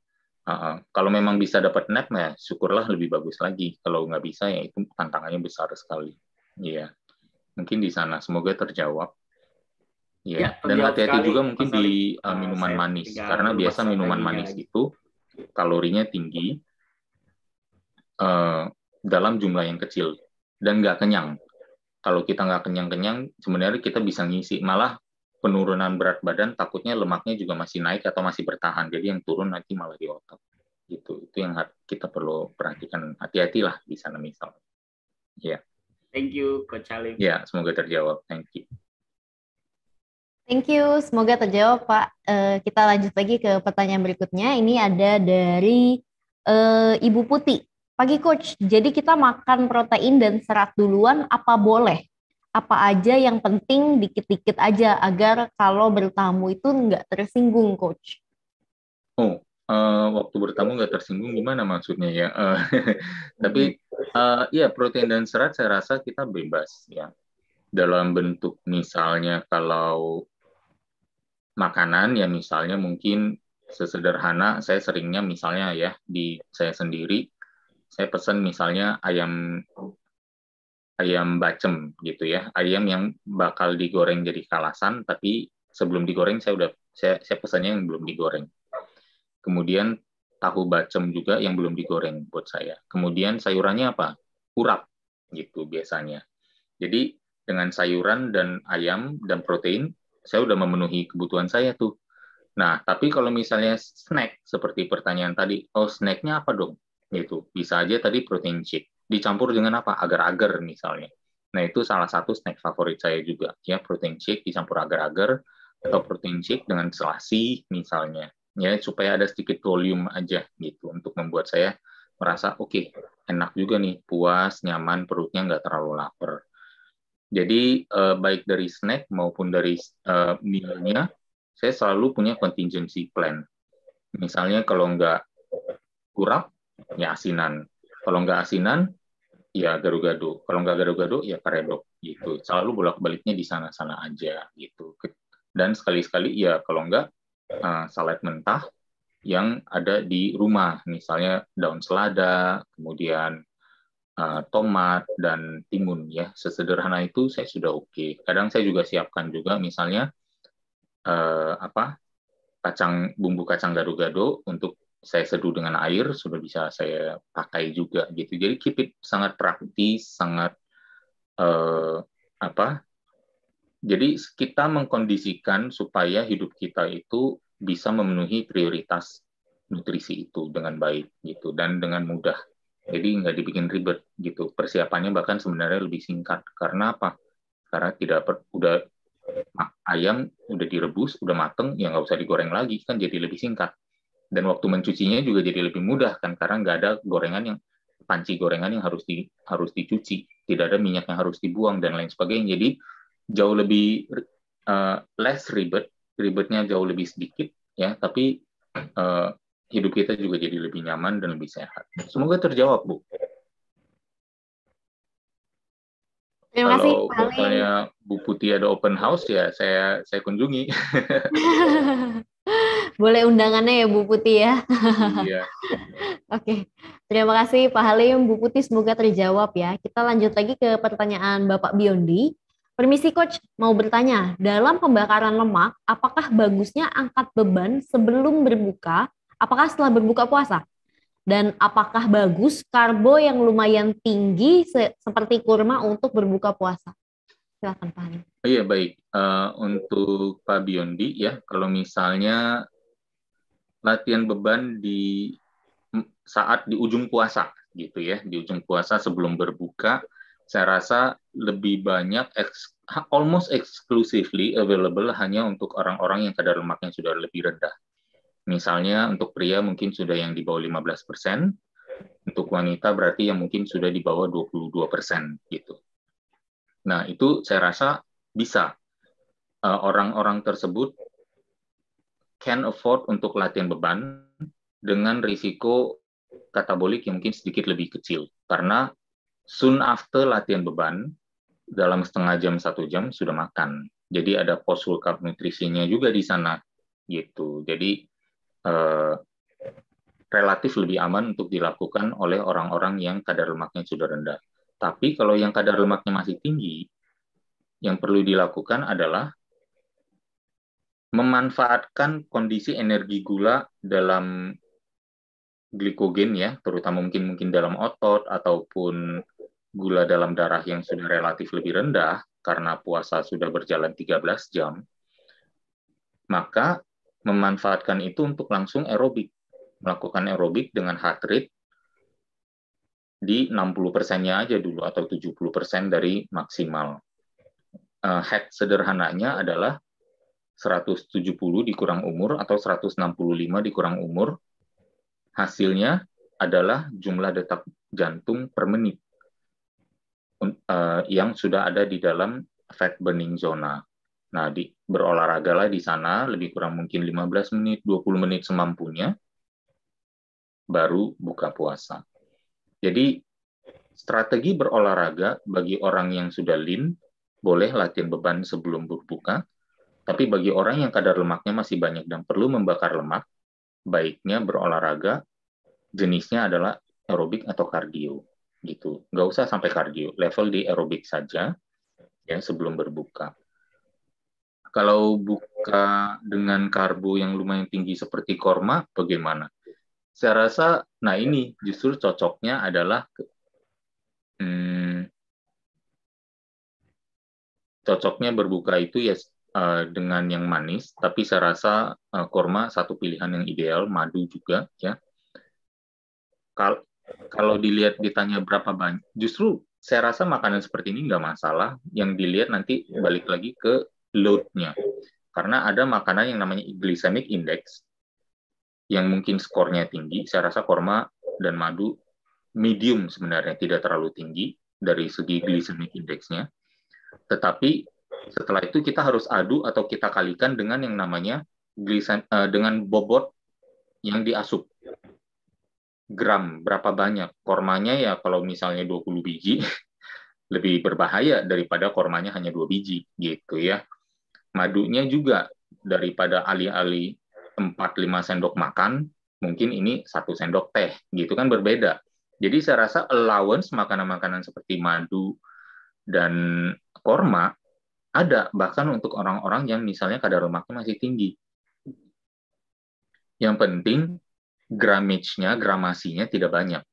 Uh, kalau memang bisa dapat nap ya syukurlah lebih bagus lagi. Kalau nggak bisa ya itu tantangannya besar sekali. Iya. Yeah. Mungkin di sana semoga terjawab. Iya. Yeah. Dan hati-hati juga mungkin oh, di uh, minuman manis karena biasa minuman manis lagi. itu kalorinya tinggi uh, dalam jumlah yang kecil dan nggak kenyang kalau kita nggak kenyang-kenyang sebenarnya kita bisa ngisi malah penurunan berat badan takutnya lemaknya juga masih naik atau masih bertahan jadi yang turun nanti malah di otot gitu itu yang kita perlu perhatikan hati-hatilah di sana misal ya thank you coach Alim. ya yeah, semoga terjawab thank you Thank you, semoga terjawab Pak. Uh, kita lanjut lagi ke pertanyaan berikutnya. Ini ada dari uh, Ibu Putih. Pagi coach, jadi kita makan protein dan serat duluan apa boleh? Apa aja yang penting dikit-dikit aja agar kalau bertamu itu nggak tersinggung coach. Oh, uh, waktu bertamu nggak tersinggung gimana maksudnya ya? Uh, tapi uh, ya protein dan serat saya rasa kita bebas ya dalam bentuk misalnya kalau makanan ya misalnya mungkin sesederhana saya seringnya misalnya ya di saya sendiri saya pesan misalnya ayam ayam bacem gitu ya ayam yang bakal digoreng jadi kalasan tapi sebelum digoreng saya udah saya saya pesannya yang belum digoreng kemudian tahu bacem juga yang belum digoreng buat saya kemudian sayurannya apa urap gitu biasanya jadi dengan sayuran dan ayam dan protein saya udah memenuhi kebutuhan saya tuh Nah, tapi kalau misalnya snack seperti pertanyaan tadi, oh snacknya apa dong? gitu. Bisa aja tadi protein shake dicampur dengan apa? Agar-agar misalnya. Nah, itu salah satu snack favorit saya juga ya, protein shake dicampur agar-agar atau protein shake dengan selasi misalnya ya supaya ada sedikit volume aja gitu untuk membuat saya merasa oke okay, enak juga nih puas nyaman perutnya nggak terlalu lapar jadi eh, baik dari snack maupun dari eh, mealnya saya selalu punya contingency plan misalnya kalau nggak kurang ya asinan. Kalau nggak asinan, ya gado gado. Kalau nggak gado gado, ya karedok gitu. Selalu bolak-baliknya di sana-sana aja gitu. Dan sekali-sekali ya kalau nggak uh, salad mentah yang ada di rumah, misalnya daun selada, kemudian eh, tomat dan timun ya. Sesederhana itu saya sudah oke. Okay. Kadang saya juga siapkan juga misalnya uh, apa kacang bumbu kacang gado-gado untuk saya seduh dengan air sudah bisa saya pakai juga gitu. Jadi keep it sangat praktis, sangat uh, apa? Jadi kita mengkondisikan supaya hidup kita itu bisa memenuhi prioritas nutrisi itu dengan baik gitu dan dengan mudah. Jadi nggak dibikin ribet gitu. Persiapannya bahkan sebenarnya lebih singkat karena apa? Karena tidak per, udah ayam udah direbus, udah mateng, ya nggak usah digoreng lagi kan jadi lebih singkat dan waktu mencucinya juga jadi lebih mudah kan karena nggak ada gorengan yang panci gorengan yang harus di harus dicuci tidak ada minyak yang harus dibuang dan lain sebagainya jadi jauh lebih uh, less ribet ribetnya jauh lebih sedikit ya tapi uh, hidup kita juga jadi lebih nyaman dan lebih sehat semoga terjawab bu Terima kasih, Kalau misalnya Bu Putih ada open house ya saya saya kunjungi. Boleh undangannya ya Bu Putih ya. Iya. Oke. Terima kasih Pak Halim, Bu Putih semoga terjawab ya. Kita lanjut lagi ke pertanyaan Bapak Biondi. Permisi coach, mau bertanya, dalam pembakaran lemak apakah bagusnya angkat beban sebelum berbuka? Apakah setelah berbuka puasa? dan apakah bagus karbo yang lumayan tinggi se seperti kurma untuk berbuka puasa? Silahkan Pak Halim. Iya baik uh, untuk Pak Biondi ya kalau misalnya latihan beban di saat di ujung puasa gitu ya, di ujung puasa sebelum berbuka, saya rasa lebih banyak ex, almost exclusively available hanya untuk orang-orang yang kadar lemaknya sudah lebih rendah. Misalnya untuk pria mungkin sudah yang di bawah 15%, untuk wanita berarti yang mungkin sudah di bawah 22% gitu. Nah, itu saya rasa bisa eh, orang-orang tersebut can afford untuk latihan beban dengan risiko katabolik yang mungkin sedikit lebih kecil. Karena soon after latihan beban, dalam setengah jam, satu jam sudah makan. Jadi ada post carb nutrisinya juga di sana. gitu. Jadi eh, relatif lebih aman untuk dilakukan oleh orang-orang yang kadar lemaknya sudah rendah. Tapi kalau yang kadar lemaknya masih tinggi, yang perlu dilakukan adalah memanfaatkan kondisi energi gula dalam glikogen ya, terutama mungkin mungkin dalam otot ataupun gula dalam darah yang sudah relatif lebih rendah karena puasa sudah berjalan 13 jam, maka memanfaatkan itu untuk langsung aerobik, melakukan aerobik dengan heart rate di 60%-nya aja dulu atau 70% dari maksimal. Uh, hack sederhananya adalah 170 dikurang umur atau 165 dikurang umur, hasilnya adalah jumlah detak jantung per menit eh, yang sudah ada di dalam fat burning zona. Nah, di, berolahragalah di sana lebih kurang mungkin 15 menit, 20 menit semampunya, baru buka puasa. Jadi, strategi berolahraga bagi orang yang sudah lean, boleh latihan beban sebelum berbuka, tapi bagi orang yang kadar lemaknya masih banyak dan perlu membakar lemak, baiknya berolahraga jenisnya adalah aerobik atau kardio gitu. Nggak usah sampai kardio, level di aerobik saja ya sebelum berbuka. Kalau buka dengan karbo yang lumayan tinggi seperti korma, bagaimana? Saya rasa, nah ini justru cocoknya adalah hmm, cocoknya berbuka itu ya Eh, dengan yang manis, tapi saya rasa uh, kurma satu pilihan yang ideal, madu juga ya. Kal kalau dilihat ditanya berapa banyak, justru saya rasa makanan seperti ini nggak masalah. Yang dilihat nanti ya. balik lagi ke loadnya, karena ada makanan yang namanya glycemic index yang mungkin skornya tinggi. Saya rasa kurma dan madu medium sebenarnya tidak terlalu tinggi dari segi glycemic indexnya, tetapi setelah itu kita harus adu atau kita kalikan dengan yang namanya eh, dengan bobot yang diasup. Gram, berapa banyak? Kormanya ya kalau misalnya 20 biji, lebih berbahaya daripada kormanya hanya dua biji gitu ya. Madunya juga daripada alih-alih 4-5 sendok makan, mungkin ini satu sendok teh gitu kan berbeda. Jadi saya rasa allowance makanan-makanan seperti madu dan korma ada bahkan untuk orang-orang yang misalnya kadar lemaknya masih tinggi. Yang penting gramage-nya, gramasinya tidak banyak.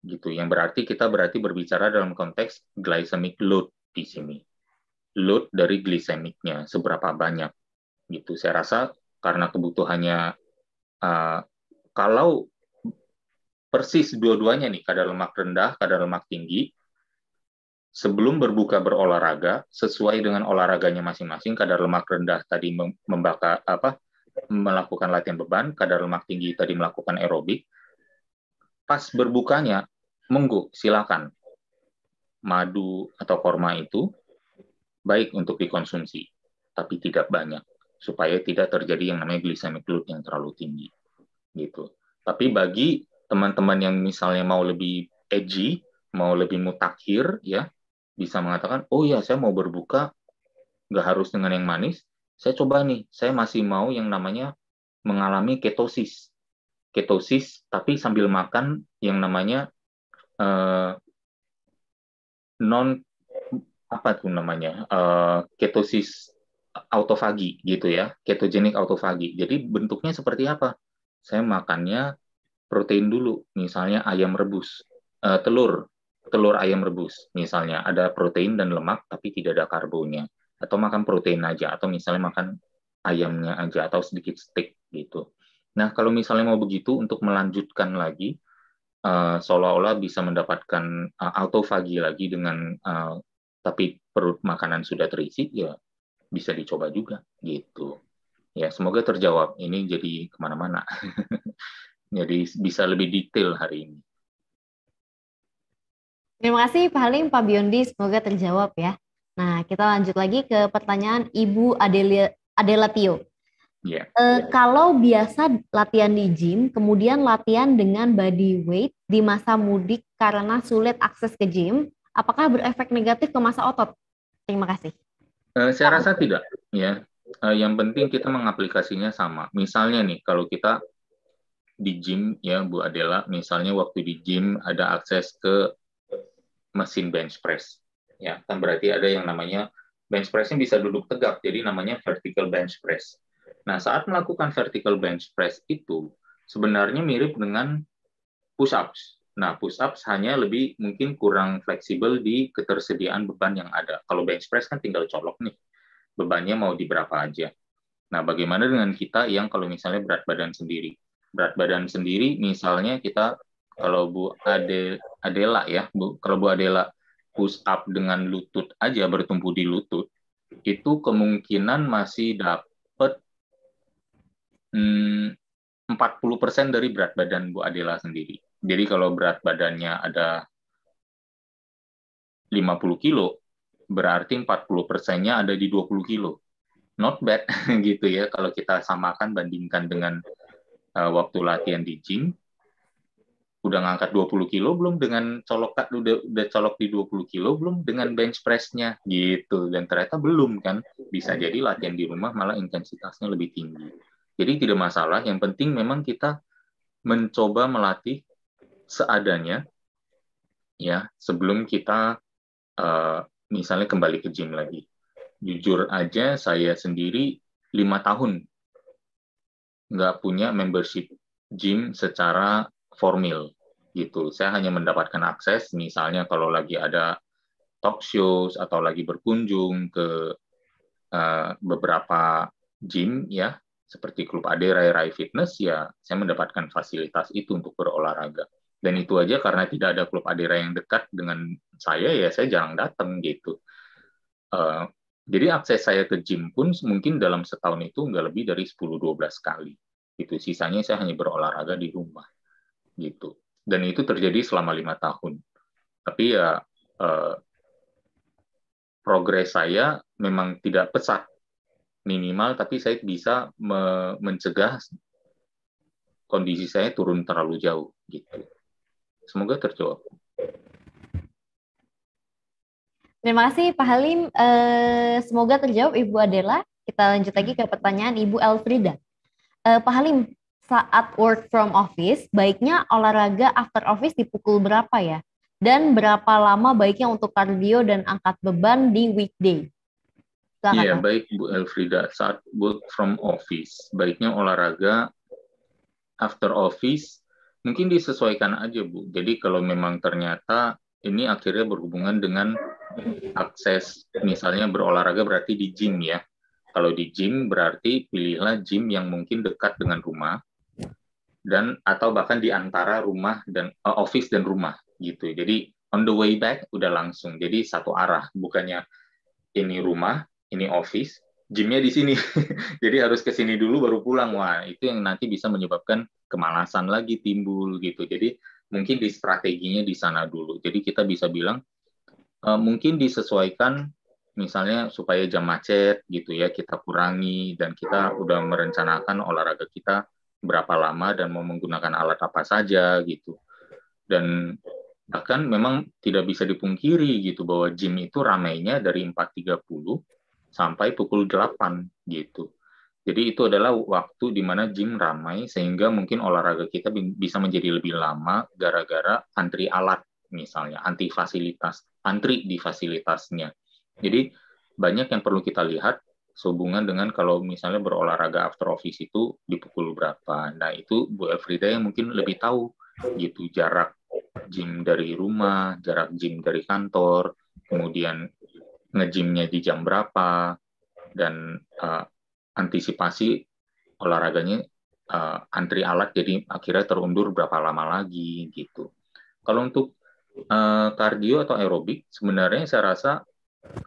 Gitu. Yang berarti kita berarti berbicara dalam konteks glycemic load di sini. Load dari glisemiknya seberapa banyak. Gitu. Saya rasa karena kebutuhannya uh, kalau persis dua-duanya nih kadar lemak rendah, kadar lemak tinggi, sebelum berbuka berolahraga sesuai dengan olahraganya masing-masing kadar lemak rendah tadi membakar apa melakukan latihan beban kadar lemak tinggi tadi melakukan aerobik pas berbukanya monggo silakan madu atau korma itu baik untuk dikonsumsi tapi tidak banyak supaya tidak terjadi yang namanya glycemic load yang terlalu tinggi gitu tapi bagi teman-teman yang misalnya mau lebih edgy mau lebih mutakhir ya bisa mengatakan, oh ya saya mau berbuka, nggak harus dengan yang manis, saya coba nih, saya masih mau yang namanya mengalami ketosis. Ketosis, tapi sambil makan yang namanya uh, non apa tuh namanya uh, ketosis autofagi gitu ya ketogenik autofagi jadi bentuknya seperti apa saya makannya protein dulu misalnya ayam rebus uh, telur telur ayam rebus misalnya ada protein dan lemak tapi tidak ada karbonnya atau makan protein aja atau misalnya makan ayamnya aja atau sedikit steak gitu. Nah kalau misalnya mau begitu untuk melanjutkan lagi uh, seolah-olah bisa mendapatkan uh, eh, autofagi lagi dengan uh, tapi perut makanan sudah terisi ya bisa dicoba juga gitu. Ya semoga terjawab ini jadi kemana-mana. jadi bisa lebih detail hari ini. Terima kasih paling Pak Biondi, semoga terjawab ya. Nah, kita lanjut lagi ke pertanyaan Ibu Adelia, Adela Tio. Yeah. Ya. E, kalau biasa latihan di gym, kemudian latihan dengan body weight di masa mudik karena sulit akses ke gym, apakah berefek negatif ke masa otot? Terima kasih. E, saya rasa tidak, ya. E, yang penting kita mengaplikasinya sama. Misalnya nih, kalau kita di gym ya Bu Adela, misalnya waktu di gym ada akses ke mesin bench press. Ya, kan berarti ada yang namanya bench pressnya bisa duduk tegak, jadi namanya vertical bench press. Nah, saat melakukan vertical bench press itu sebenarnya mirip dengan push ups. Nah, push ups hanya lebih mungkin kurang fleksibel di ketersediaan beban yang ada. Kalau bench press kan tinggal colok nih, bebannya mau di berapa aja. Nah, bagaimana dengan kita yang kalau misalnya berat badan sendiri? Berat badan sendiri misalnya kita kalau Bu Ade, Adela ya, Bu, kalau Bu Adela push up dengan lutut aja bertumpu di lutut, itu kemungkinan masih dapat hmm, 40% dari berat badan Bu Adela sendiri. Jadi kalau berat badannya ada 50 kilo, berarti 40 persennya ada di 20 kilo. Not bad gitu ya kalau kita samakan bandingkan dengan uh, waktu latihan di gym udah ngangkat 20 kilo belum dengan colok udah udah colok di 20 kilo belum dengan bench pressnya gitu dan ternyata belum kan bisa jadi latihan di rumah malah intensitasnya lebih tinggi jadi tidak masalah yang penting memang kita mencoba melatih seadanya ya sebelum kita uh, misalnya kembali ke gym lagi jujur aja saya sendiri lima tahun nggak punya membership gym secara formil gitu. Saya hanya mendapatkan akses misalnya kalau lagi ada talk shows atau lagi berkunjung ke uh, beberapa gym ya seperti klub Ade Rai Rai Fitness ya saya mendapatkan fasilitas itu untuk berolahraga. Dan itu aja karena tidak ada klub Ade yang dekat dengan saya ya saya jarang datang gitu. Uh, jadi akses saya ke gym pun mungkin dalam setahun itu nggak lebih dari 10-12 kali. Itu sisanya saya hanya berolahraga di rumah gitu. Dan itu terjadi selama lima tahun. Tapi ya eh, progres saya memang tidak pesat minimal, tapi saya bisa me mencegah kondisi saya turun terlalu jauh gitu. Semoga terjawab. Terima kasih Pak Halim. Eh, semoga terjawab Ibu Adela. Kita lanjut lagi ke pertanyaan Ibu Elfrida. Eh, Pak Halim, saat work from office, baiknya olahraga after office dipukul berapa ya? Dan berapa lama baiknya untuk kardio dan angkat beban di weekday? Iya, iya, baik Bu Elfrida. Saat work from office, baiknya olahraga after office, mungkin disesuaikan aja Bu. Jadi kalau memang ternyata ini akhirnya berhubungan dengan akses, misalnya berolahraga berarti di gym ya. Kalau di gym berarti pilihlah gym yang mungkin dekat dengan rumah dan atau bahkan di antara rumah dan uh, office dan rumah gitu. Jadi on the way back udah langsung. Jadi satu arah, bukannya ini rumah, ini office, gymnya di sini. Jadi harus ke sini dulu baru pulang. Wah, itu yang nanti bisa menyebabkan kemalasan lagi timbul gitu. Jadi mungkin di strateginya di sana dulu. Jadi kita bisa bilang uh, mungkin disesuaikan misalnya supaya jam macet gitu ya kita kurangi dan kita udah merencanakan olahraga kita berapa lama dan mau menggunakan alat apa saja gitu. Dan bahkan memang tidak bisa dipungkiri gitu bahwa gym itu ramainya dari 4.30 sampai pukul 8 gitu. Jadi itu adalah waktu di mana gym ramai sehingga mungkin olahraga kita bisa menjadi lebih lama gara-gara antri alat misalnya, anti fasilitas, antri di fasilitasnya. Jadi banyak yang perlu kita lihat sehubungan dengan kalau misalnya berolahraga after office itu dipukul berapa. Nah itu Bu Elfrida yang mungkin ya. lebih tahu gitu jarak gym dari rumah, jarak gym dari kantor, kemudian ngejimnya di jam berapa dan uh, antisipasi olahraganya uh, antri alat jadi akhirnya terundur berapa lama lagi gitu. Kalau untuk eh, kardio atau aerobik sebenarnya saya rasa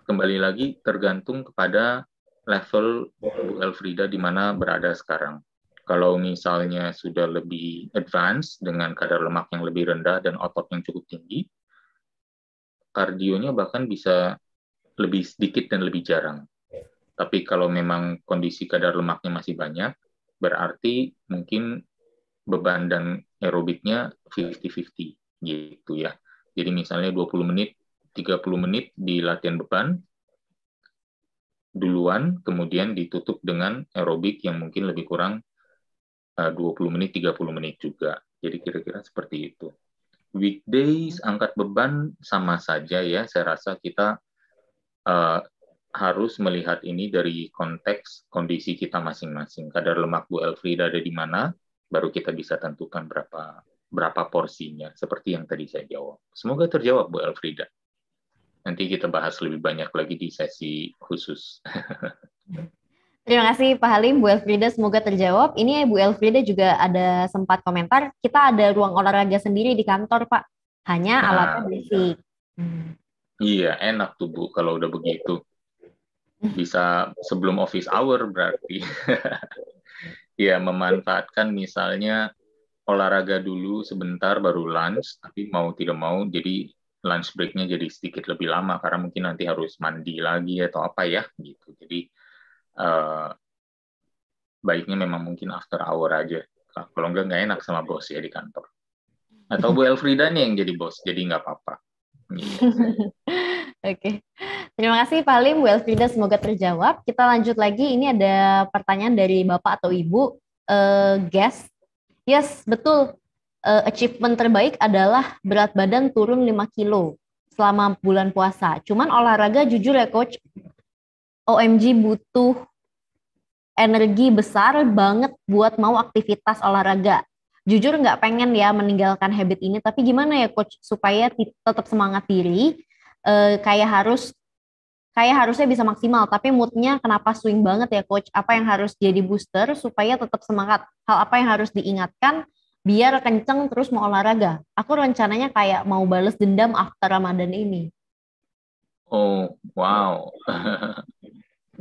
kembali lagi tergantung kepada level Bu Elfrida di mana berada sekarang. Kalau misalnya sudah lebih advance dengan kadar lemak yang lebih rendah dan otot yang cukup tinggi, kardionya bahkan bisa lebih sedikit dan lebih jarang. Ya. Tapi kalau memang kondisi kadar lemaknya masih banyak, berarti mungkin beban dan aerobiknya 50-50 gitu ya. Jadi misalnya 20 menit, 30 menit di latihan beban, duluan, kemudian ditutup dengan aerobik yang mungkin lebih kurang 20 eh, menit, 30 menit juga. Jadi kira-kira seperti itu. Weekdays hmm. angkat beban sama saja ya, saya rasa kita uh, harus melihat ini dari konteks kondisi kita masing-masing. Kadar lemak Bu Elfrida ada di mana, baru kita bisa tentukan berapa berapa porsinya, seperti yang tadi saya jawab. Semoga terjawab Bu Elfrida nanti kita bahas lebih banyak lagi di sesi khusus. Terima kasih Pak Halim, Bu Elfrida semoga terjawab. Ini ya, Bu Elfrida juga ada sempat komentar, kita ada ruang olahraga sendiri di kantor Pak, hanya nah, alatnya basic. Iya, enak tuh Bu kalau udah begitu. Bisa sebelum office hour berarti. ya, memanfaatkan misalnya olahraga dulu sebentar baru lunch, tapi mau tidak mau jadi lunch breaknya jadi sedikit lebih lama karena mungkin nanti harus mandi lagi atau apa ya gitu jadi uh, baiknya memang mungkin after hour aja kalau enggak nggak enak sama bos ya di kantor atau Bu Elfrida nih yang jadi bos jadi nggak apa-apa gitu. Oke. Okay. Terima kasih Pak Lim, Bu Elfrida semoga terjawab. Kita lanjut lagi, ini ada pertanyaan dari Bapak atau Ibu. Uh, guest. Yes, betul uh, achievement terbaik adalah berat badan turun 5 kilo selama bulan puasa. Cuman olahraga jujur ya coach, OMG butuh energi besar banget buat mau aktivitas olahraga. Jujur nggak pengen ya meninggalkan habit ini, tapi gimana ya coach supaya tetap semangat diri, uh, kayak harus kayak harusnya bisa maksimal, tapi moodnya kenapa swing banget ya coach? Apa yang harus jadi booster supaya tetap semangat? Hal apa yang harus diingatkan biar kenceng terus mau olahraga. Aku rencananya kayak mau bales dendam after Ramadan ini. Oh, wow.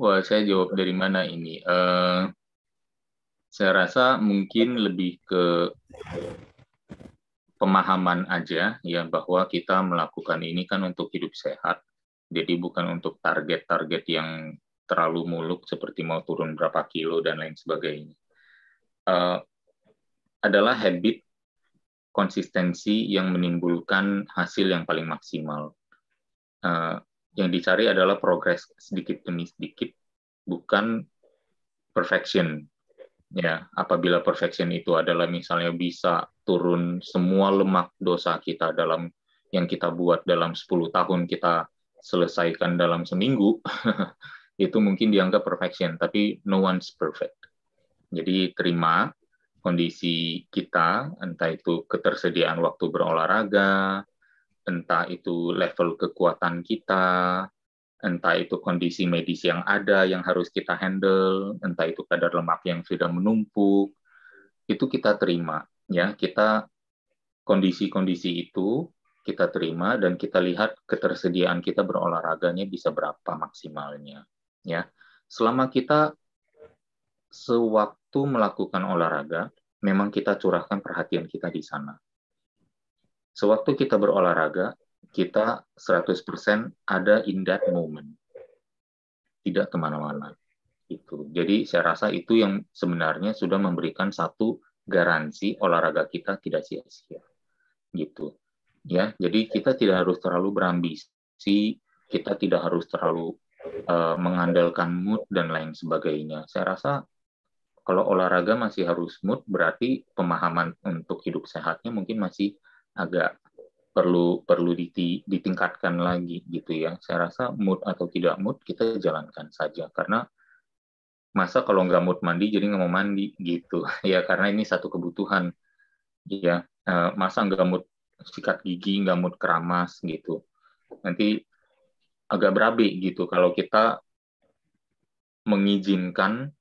Wah, saya jawab dari mana ini? Uh, saya rasa mungkin lebih ke pemahaman aja ya bahwa kita melakukan ini kan untuk hidup sehat. Jadi bukan untuk target-target yang terlalu muluk seperti mau turun berapa kilo dan lain sebagainya. Uh, adalah habit konsistensi yang menimbulkan hasil yang paling maksimal. Uh, yang dicari adalah progres sedikit demi sedikit, bukan perfection. Ya, apabila perfection itu adalah misalnya bisa turun semua lemak dosa kita dalam yang kita buat dalam 10 tahun kita selesaikan dalam seminggu, itu mungkin dianggap perfection, tapi no one's perfect. Jadi terima kondisi kita, entah itu ketersediaan waktu berolahraga, entah itu level kekuatan kita, entah itu kondisi medis yang ada yang harus kita handle, entah itu kadar lemak yang sudah menumpuk, itu kita terima ya, kita kondisi-kondisi itu kita terima dan kita lihat ketersediaan kita berolahraganya bisa berapa maksimalnya ya. Selama kita sewaktu melakukan olahraga, memang kita curahkan perhatian kita di sana. Sewaktu kita berolahraga, kita 100% ada in that moment. Tidak kemana-mana. Itu. Jadi saya rasa itu yang sebenarnya sudah memberikan satu garansi olahraga kita tidak sia-sia. Gitu. Ya, jadi kita tidak harus terlalu berambisi, kita tidak harus terlalu uh, mengandalkan mood dan lain sebagainya. Saya rasa kalau olahraga masih harus mood, berarti pemahaman untuk hidup sehatnya mungkin masih agak perlu perlu ditingkatkan lagi gitu ya. Saya rasa mood atau tidak mood kita jalankan saja karena masa kalau nggak mood mandi jadi nggak mau mandi gitu ya karena ini satu kebutuhan ya eh, masa nggak mood sikat gigi nggak mood keramas gitu nanti agak berabe gitu kalau kita mengizinkan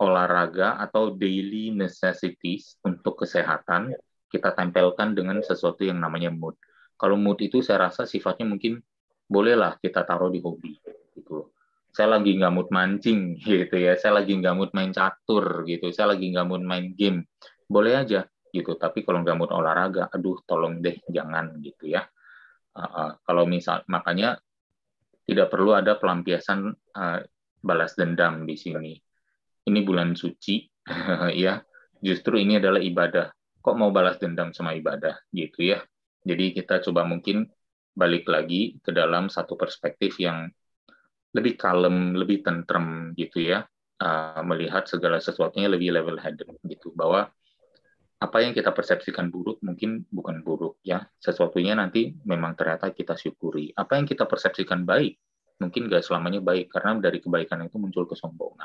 olahraga atau daily necessities untuk kesehatan ya. kita tempelkan dengan sesuatu yang namanya mood. Kalau mood itu saya rasa sifatnya mungkin bolehlah kita taruh di hobi gitu. Saya lagi nggak mood mancing gitu ya, saya lagi nggak mood main catur gitu, saya lagi nggak mood main game, boleh aja gitu. Tapi kalau nggak mood olahraga, aduh tolong deh jangan gitu ya. Uh, kalau misal makanya tidak perlu ada pelampiasan uh, balas dendam di sini ini bulan suci, ya. Justru ini adalah ibadah. Kok mau balas dendam sama ibadah gitu ya? Jadi kita coba mungkin balik lagi ke dalam satu perspektif yang lebih kalem, lebih tentrem gitu ya, uh, melihat segala sesuatunya lebih level-headed gitu, bahwa apa yang kita persepsikan buruk mungkin bukan buruk ya, sesuatunya nanti memang ternyata kita syukuri. Apa yang kita persepsikan baik mungkin gak selamanya baik karena dari kebaikan itu muncul kesombongan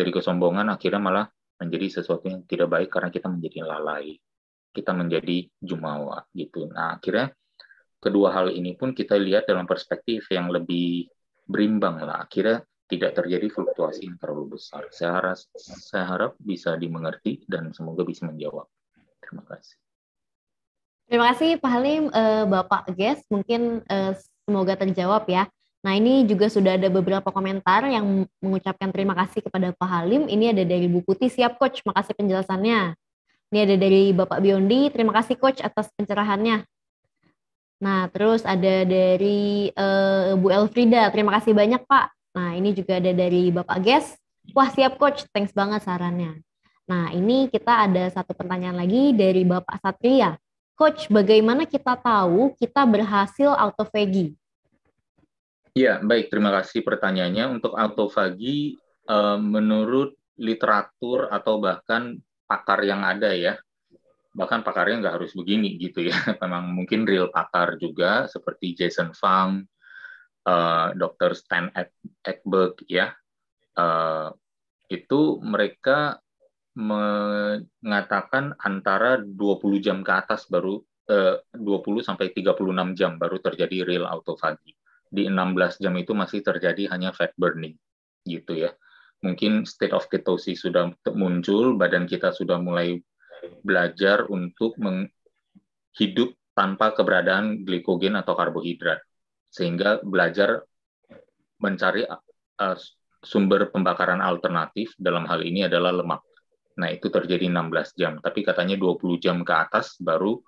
dari kesombongan akhirnya malah menjadi sesuatu yang tidak baik karena kita menjadi lalai, kita menjadi jumawa gitu. Nah akhirnya kedua hal ini pun kita lihat dalam perspektif yang lebih berimbang lah. Akhirnya tidak terjadi fluktuasi yang terlalu besar. Saya harap, saya harap bisa dimengerti dan semoga bisa menjawab. Terima kasih. Terima kasih Pak Halim, eh, Bapak Ges. Mungkin eh, semoga terjawab ya. Nah ini juga sudah ada beberapa komentar yang mengucapkan terima kasih kepada Pak Halim. Ini ada dari Bu Putih, siap Coach, makasih penjelasannya. Ini ada dari Bapak Biondi, terima kasih Coach atas pencerahannya. Nah terus ada dari uh, Bu Elfrida, terima kasih banyak Pak. Nah ini juga ada dari Bapak Ges, wah siap Coach, thanks banget sarannya. Nah ini kita ada satu pertanyaan lagi dari Bapak Satria. Coach, bagaimana kita tahu kita berhasil autofagi? Ya, baik. Terima kasih pertanyaannya. Untuk autofagi, eh, menurut literatur atau bahkan pakar yang ada ya, bahkan pakarnya nggak harus begini gitu ya. Memang mungkin real pakar juga, seperti Jason Fang, eh, Dr. Stan Ekberg ya, eh, itu mereka mengatakan antara 20 jam ke atas baru 20 sampai 36 jam baru terjadi real autofagi di 16 jam itu masih terjadi hanya fat burning gitu ya. Mungkin state of ketosis sudah muncul, badan kita sudah mulai belajar untuk hidup tanpa keberadaan glikogen atau karbohidrat. Sehingga belajar mencari sumber pembakaran alternatif dalam hal ini adalah lemak. Nah, itu terjadi 16 jam, tapi katanya 20 jam ke atas baru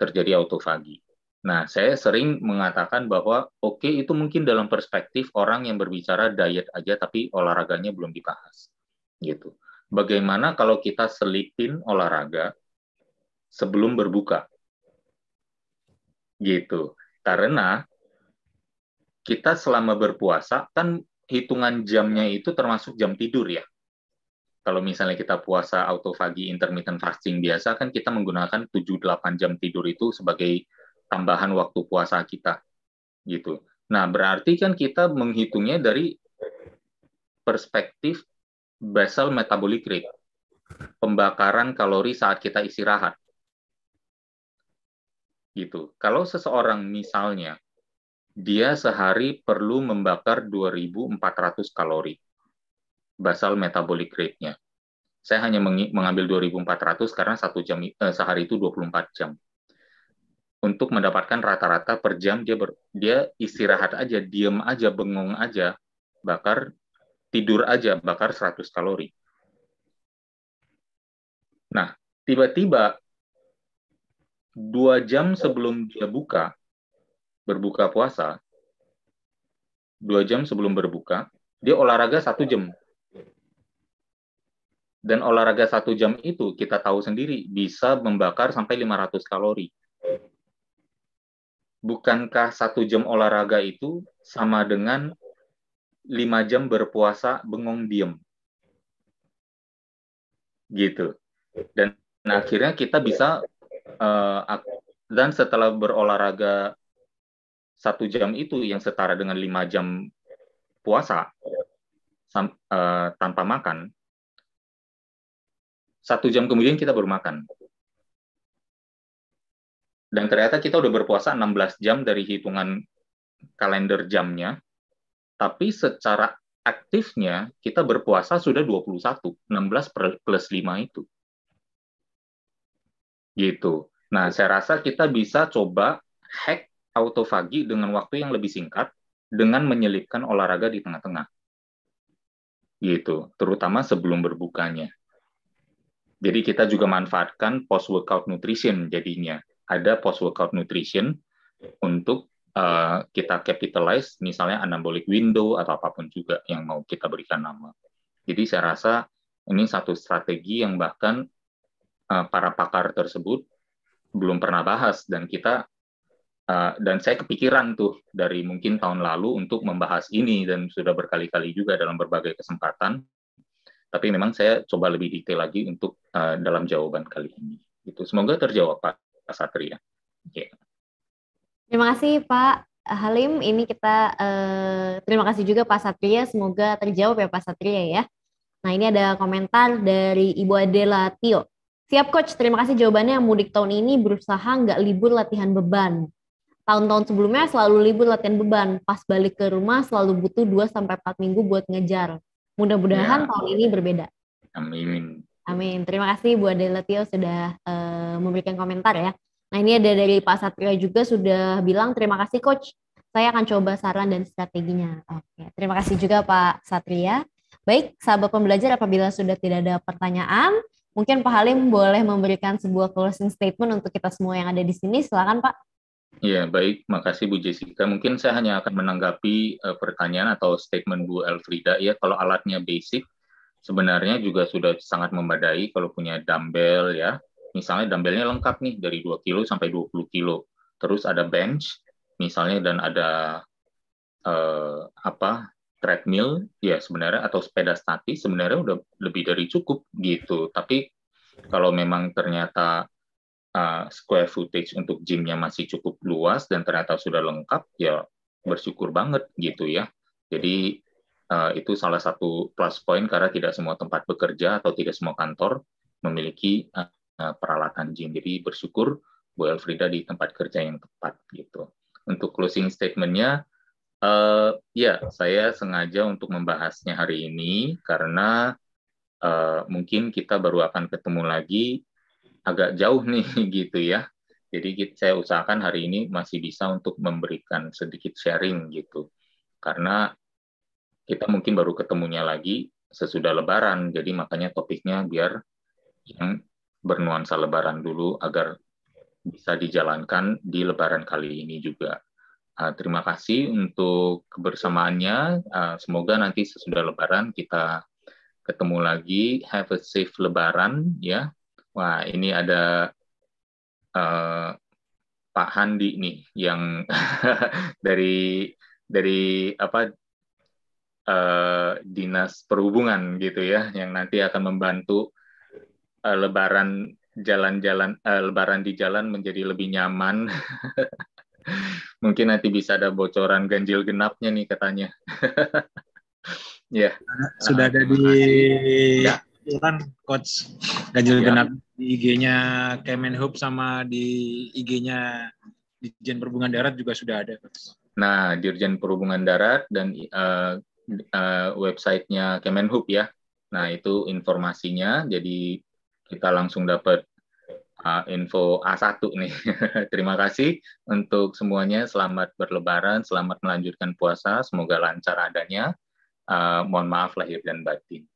terjadi autofagi. Nah, saya sering mengatakan bahwa oke okay, itu mungkin dalam perspektif orang yang berbicara diet aja tapi olahraganya belum dibahas. Gitu. Bagaimana kalau kita selipin olahraga sebelum berbuka? Gitu. Karena kita selama berpuasa kan hitungan jamnya itu termasuk jam tidur ya. Kalau misalnya kita puasa autofagi intermittent fasting biasa kan kita menggunakan 7 8 jam tidur itu sebagai tambahan waktu puasa kita gitu. Nah, berarti kan kita menghitungnya dari perspektif basal metabolic rate, pembakaran kalori saat kita istirahat. Gitu. Kalau seseorang misalnya dia sehari perlu membakar 2400 kalori basal metabolic rate-nya. Saya hanya mengambil 2400 karena satu jam eh, sehari itu 24 jam untuk mendapatkan rata-rata per jam dia ber, dia istirahat aja, diem aja, bengong aja, bakar tidur aja bakar 100 kalori. Nah, tiba-tiba dua jam sebelum dia buka, berbuka puasa, dua jam sebelum berbuka, dia olahraga satu jam. Dan olahraga satu jam itu kita tahu sendiri bisa membakar sampai 500 kalori bukankah satu jam olahraga itu sama dengan lima jam berpuasa bengong diem? Gitu. Dan nah akhirnya kita bisa uh, dan setelah berolahraga satu jam itu yang setara dengan lima jam puasa sam, uh, tanpa makan, satu jam kemudian kita baru makan. Dan ternyata kita udah berpuasa 16 jam dari hitungan kalender jamnya, tapi secara aktifnya kita berpuasa sudah 21, 16 plus 5 itu. Gitu. Nah, saya rasa kita bisa coba hack autofagi dengan waktu yang lebih singkat dengan menyelipkan olahraga di tengah-tengah. Gitu, terutama sebelum berbukanya. Jadi kita juga manfaatkan post workout nutrition jadinya ada post workout nutrition untuk uh, kita capitalize misalnya anabolic window atau apapun juga yang mau kita berikan nama. Jadi saya rasa ini satu strategi yang bahkan uh, para pakar tersebut belum pernah bahas dan kita uh, dan saya kepikiran tuh dari mungkin tahun lalu untuk membahas ini dan sudah berkali-kali juga dalam berbagai kesempatan. Tapi memang saya coba lebih detail lagi untuk uh, dalam jawaban kali ini. Itu semoga terjawab Pak. Pak Satria. Okay. Terima kasih Pak Halim. Ini kita eh, terima kasih juga Pak Satria. Semoga terjawab ya Pak Satria ya. Nah ini ada komentar dari Ibu Adela Tio. Siap Coach, terima kasih jawabannya mudik tahun ini berusaha nggak libur latihan beban. Tahun-tahun sebelumnya selalu libur latihan beban, pas balik ke rumah selalu butuh 2-4 minggu buat ngejar. Mudah-mudahan ya. tahun ini berbeda. Amin. Amin. Terima kasih Bu Tio sudah uh, memberikan komentar ya. Nah ini ada dari Pak Satria juga sudah bilang terima kasih Coach. Saya akan coba saran dan strateginya. Oke, terima kasih juga Pak Satria. Baik, sahabat pembelajar apabila sudah tidak ada pertanyaan, mungkin Pak Halim boleh memberikan sebuah closing statement untuk kita semua yang ada di sini. Silakan Pak. Ya baik. Makasih Bu Jessica. Mungkin saya hanya akan menanggapi uh, pertanyaan atau statement Bu Elfrida ya. Kalau alatnya basic, sebenarnya juga sudah sangat memadai kalau punya dumbbell ya. Misalnya dumbbellnya lengkap nih dari 2 kilo sampai 20 kilo. Terus ada bench misalnya dan ada eh, apa treadmill ya sebenarnya atau sepeda statis sebenarnya udah lebih dari cukup gitu. Tapi kalau memang ternyata uh, square footage untuk gymnya masih cukup luas dan ternyata sudah lengkap ya bersyukur banget gitu ya. Jadi Eh, itu salah satu plus point karena tidak semua tempat bekerja atau tidak semua kantor memiliki eh, peralatan gym. Jadi bersyukur Bu Elfrida di tempat kerja yang tepat gitu. Untuk closing statementnya, uh, ya saya sengaja untuk membahasnya hari ini karena uh, mungkin kita baru akan ketemu lagi agak jauh nih gitu ya. Jadi saya usahakan hari ini masih bisa untuk memberikan sedikit sharing gitu. Karena kita mungkin baru ketemunya lagi sesudah Lebaran. Jadi makanya topiknya biar yang bernuansa Lebaran dulu agar bisa dijalankan di Lebaran kali ini juga. Ah, terima kasih untuk kebersamaannya. Ah, semoga nanti sesudah Lebaran kita ketemu lagi. Have a safe Lebaran ya. Wah ini ada uh, Pak Handi nih yang dari dari apa uh, dinas perhubungan gitu ya yang nanti akan membantu uh, lebaran jalan-jalan uh, lebaran di jalan menjadi lebih nyaman. Mungkin nanti bisa ada bocoran ganjil genapnya nih katanya. ya. Yeah. Sudah ada nah, di ya. kan coach ganjil ya. genap di IG-nya Kemenhub sama di IG-nya Dirjen Perhubungan Darat juga sudah ada. Coach. Nah, Dirjen Perhubungan Darat dan uh, uh, websitenya Kemenhub ya. Nah itu informasinya, jadi kita langsung dapat eh, info A1 nih. Terima kasih untuk semuanya, selamat berlebaran, selamat melanjutkan puasa, semoga lancar adanya. Eh, mohon maaf lahir dan batin.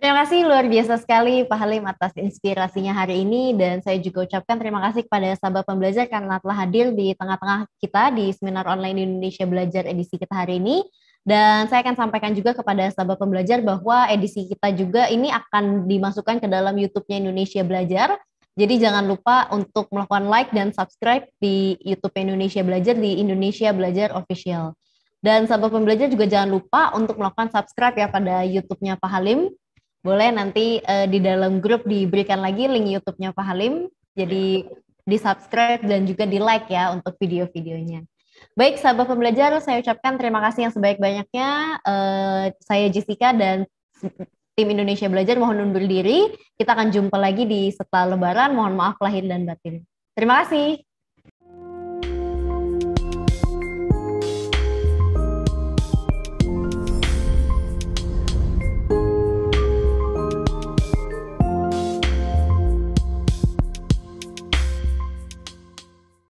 Terima kasih luar biasa sekali Pak Halim atas inspirasinya hari ini dan saya juga ucapkan terima kasih kepada sahabat pembelajar karena telah hadir di tengah-tengah kita di seminar online di Indonesia Belajar edisi kita hari ini. Dan saya akan sampaikan juga kepada sahabat pembelajar bahwa edisi kita juga ini akan dimasukkan ke dalam YouTube-nya Indonesia Belajar. Jadi jangan lupa untuk melakukan like dan subscribe di YouTube Indonesia Belajar di Indonesia Belajar Official. Dan sahabat pembelajar juga jangan lupa untuk melakukan subscribe ya pada YouTube-nya Pak Halim boleh nanti uh, di dalam grup diberikan lagi link YouTube-nya Pak Halim. Jadi iya. di subscribe dan juga di like ya untuk video-videonya. Baik, sahabat pembelajar, saya ucapkan terima kasih yang sebaik-banyaknya. Uh, saya Jessica dan tim Indonesia Belajar mohon undur diri. Kita akan jumpa lagi di setelah Lebaran. Mohon maaf lahir dan batin. Terima kasih.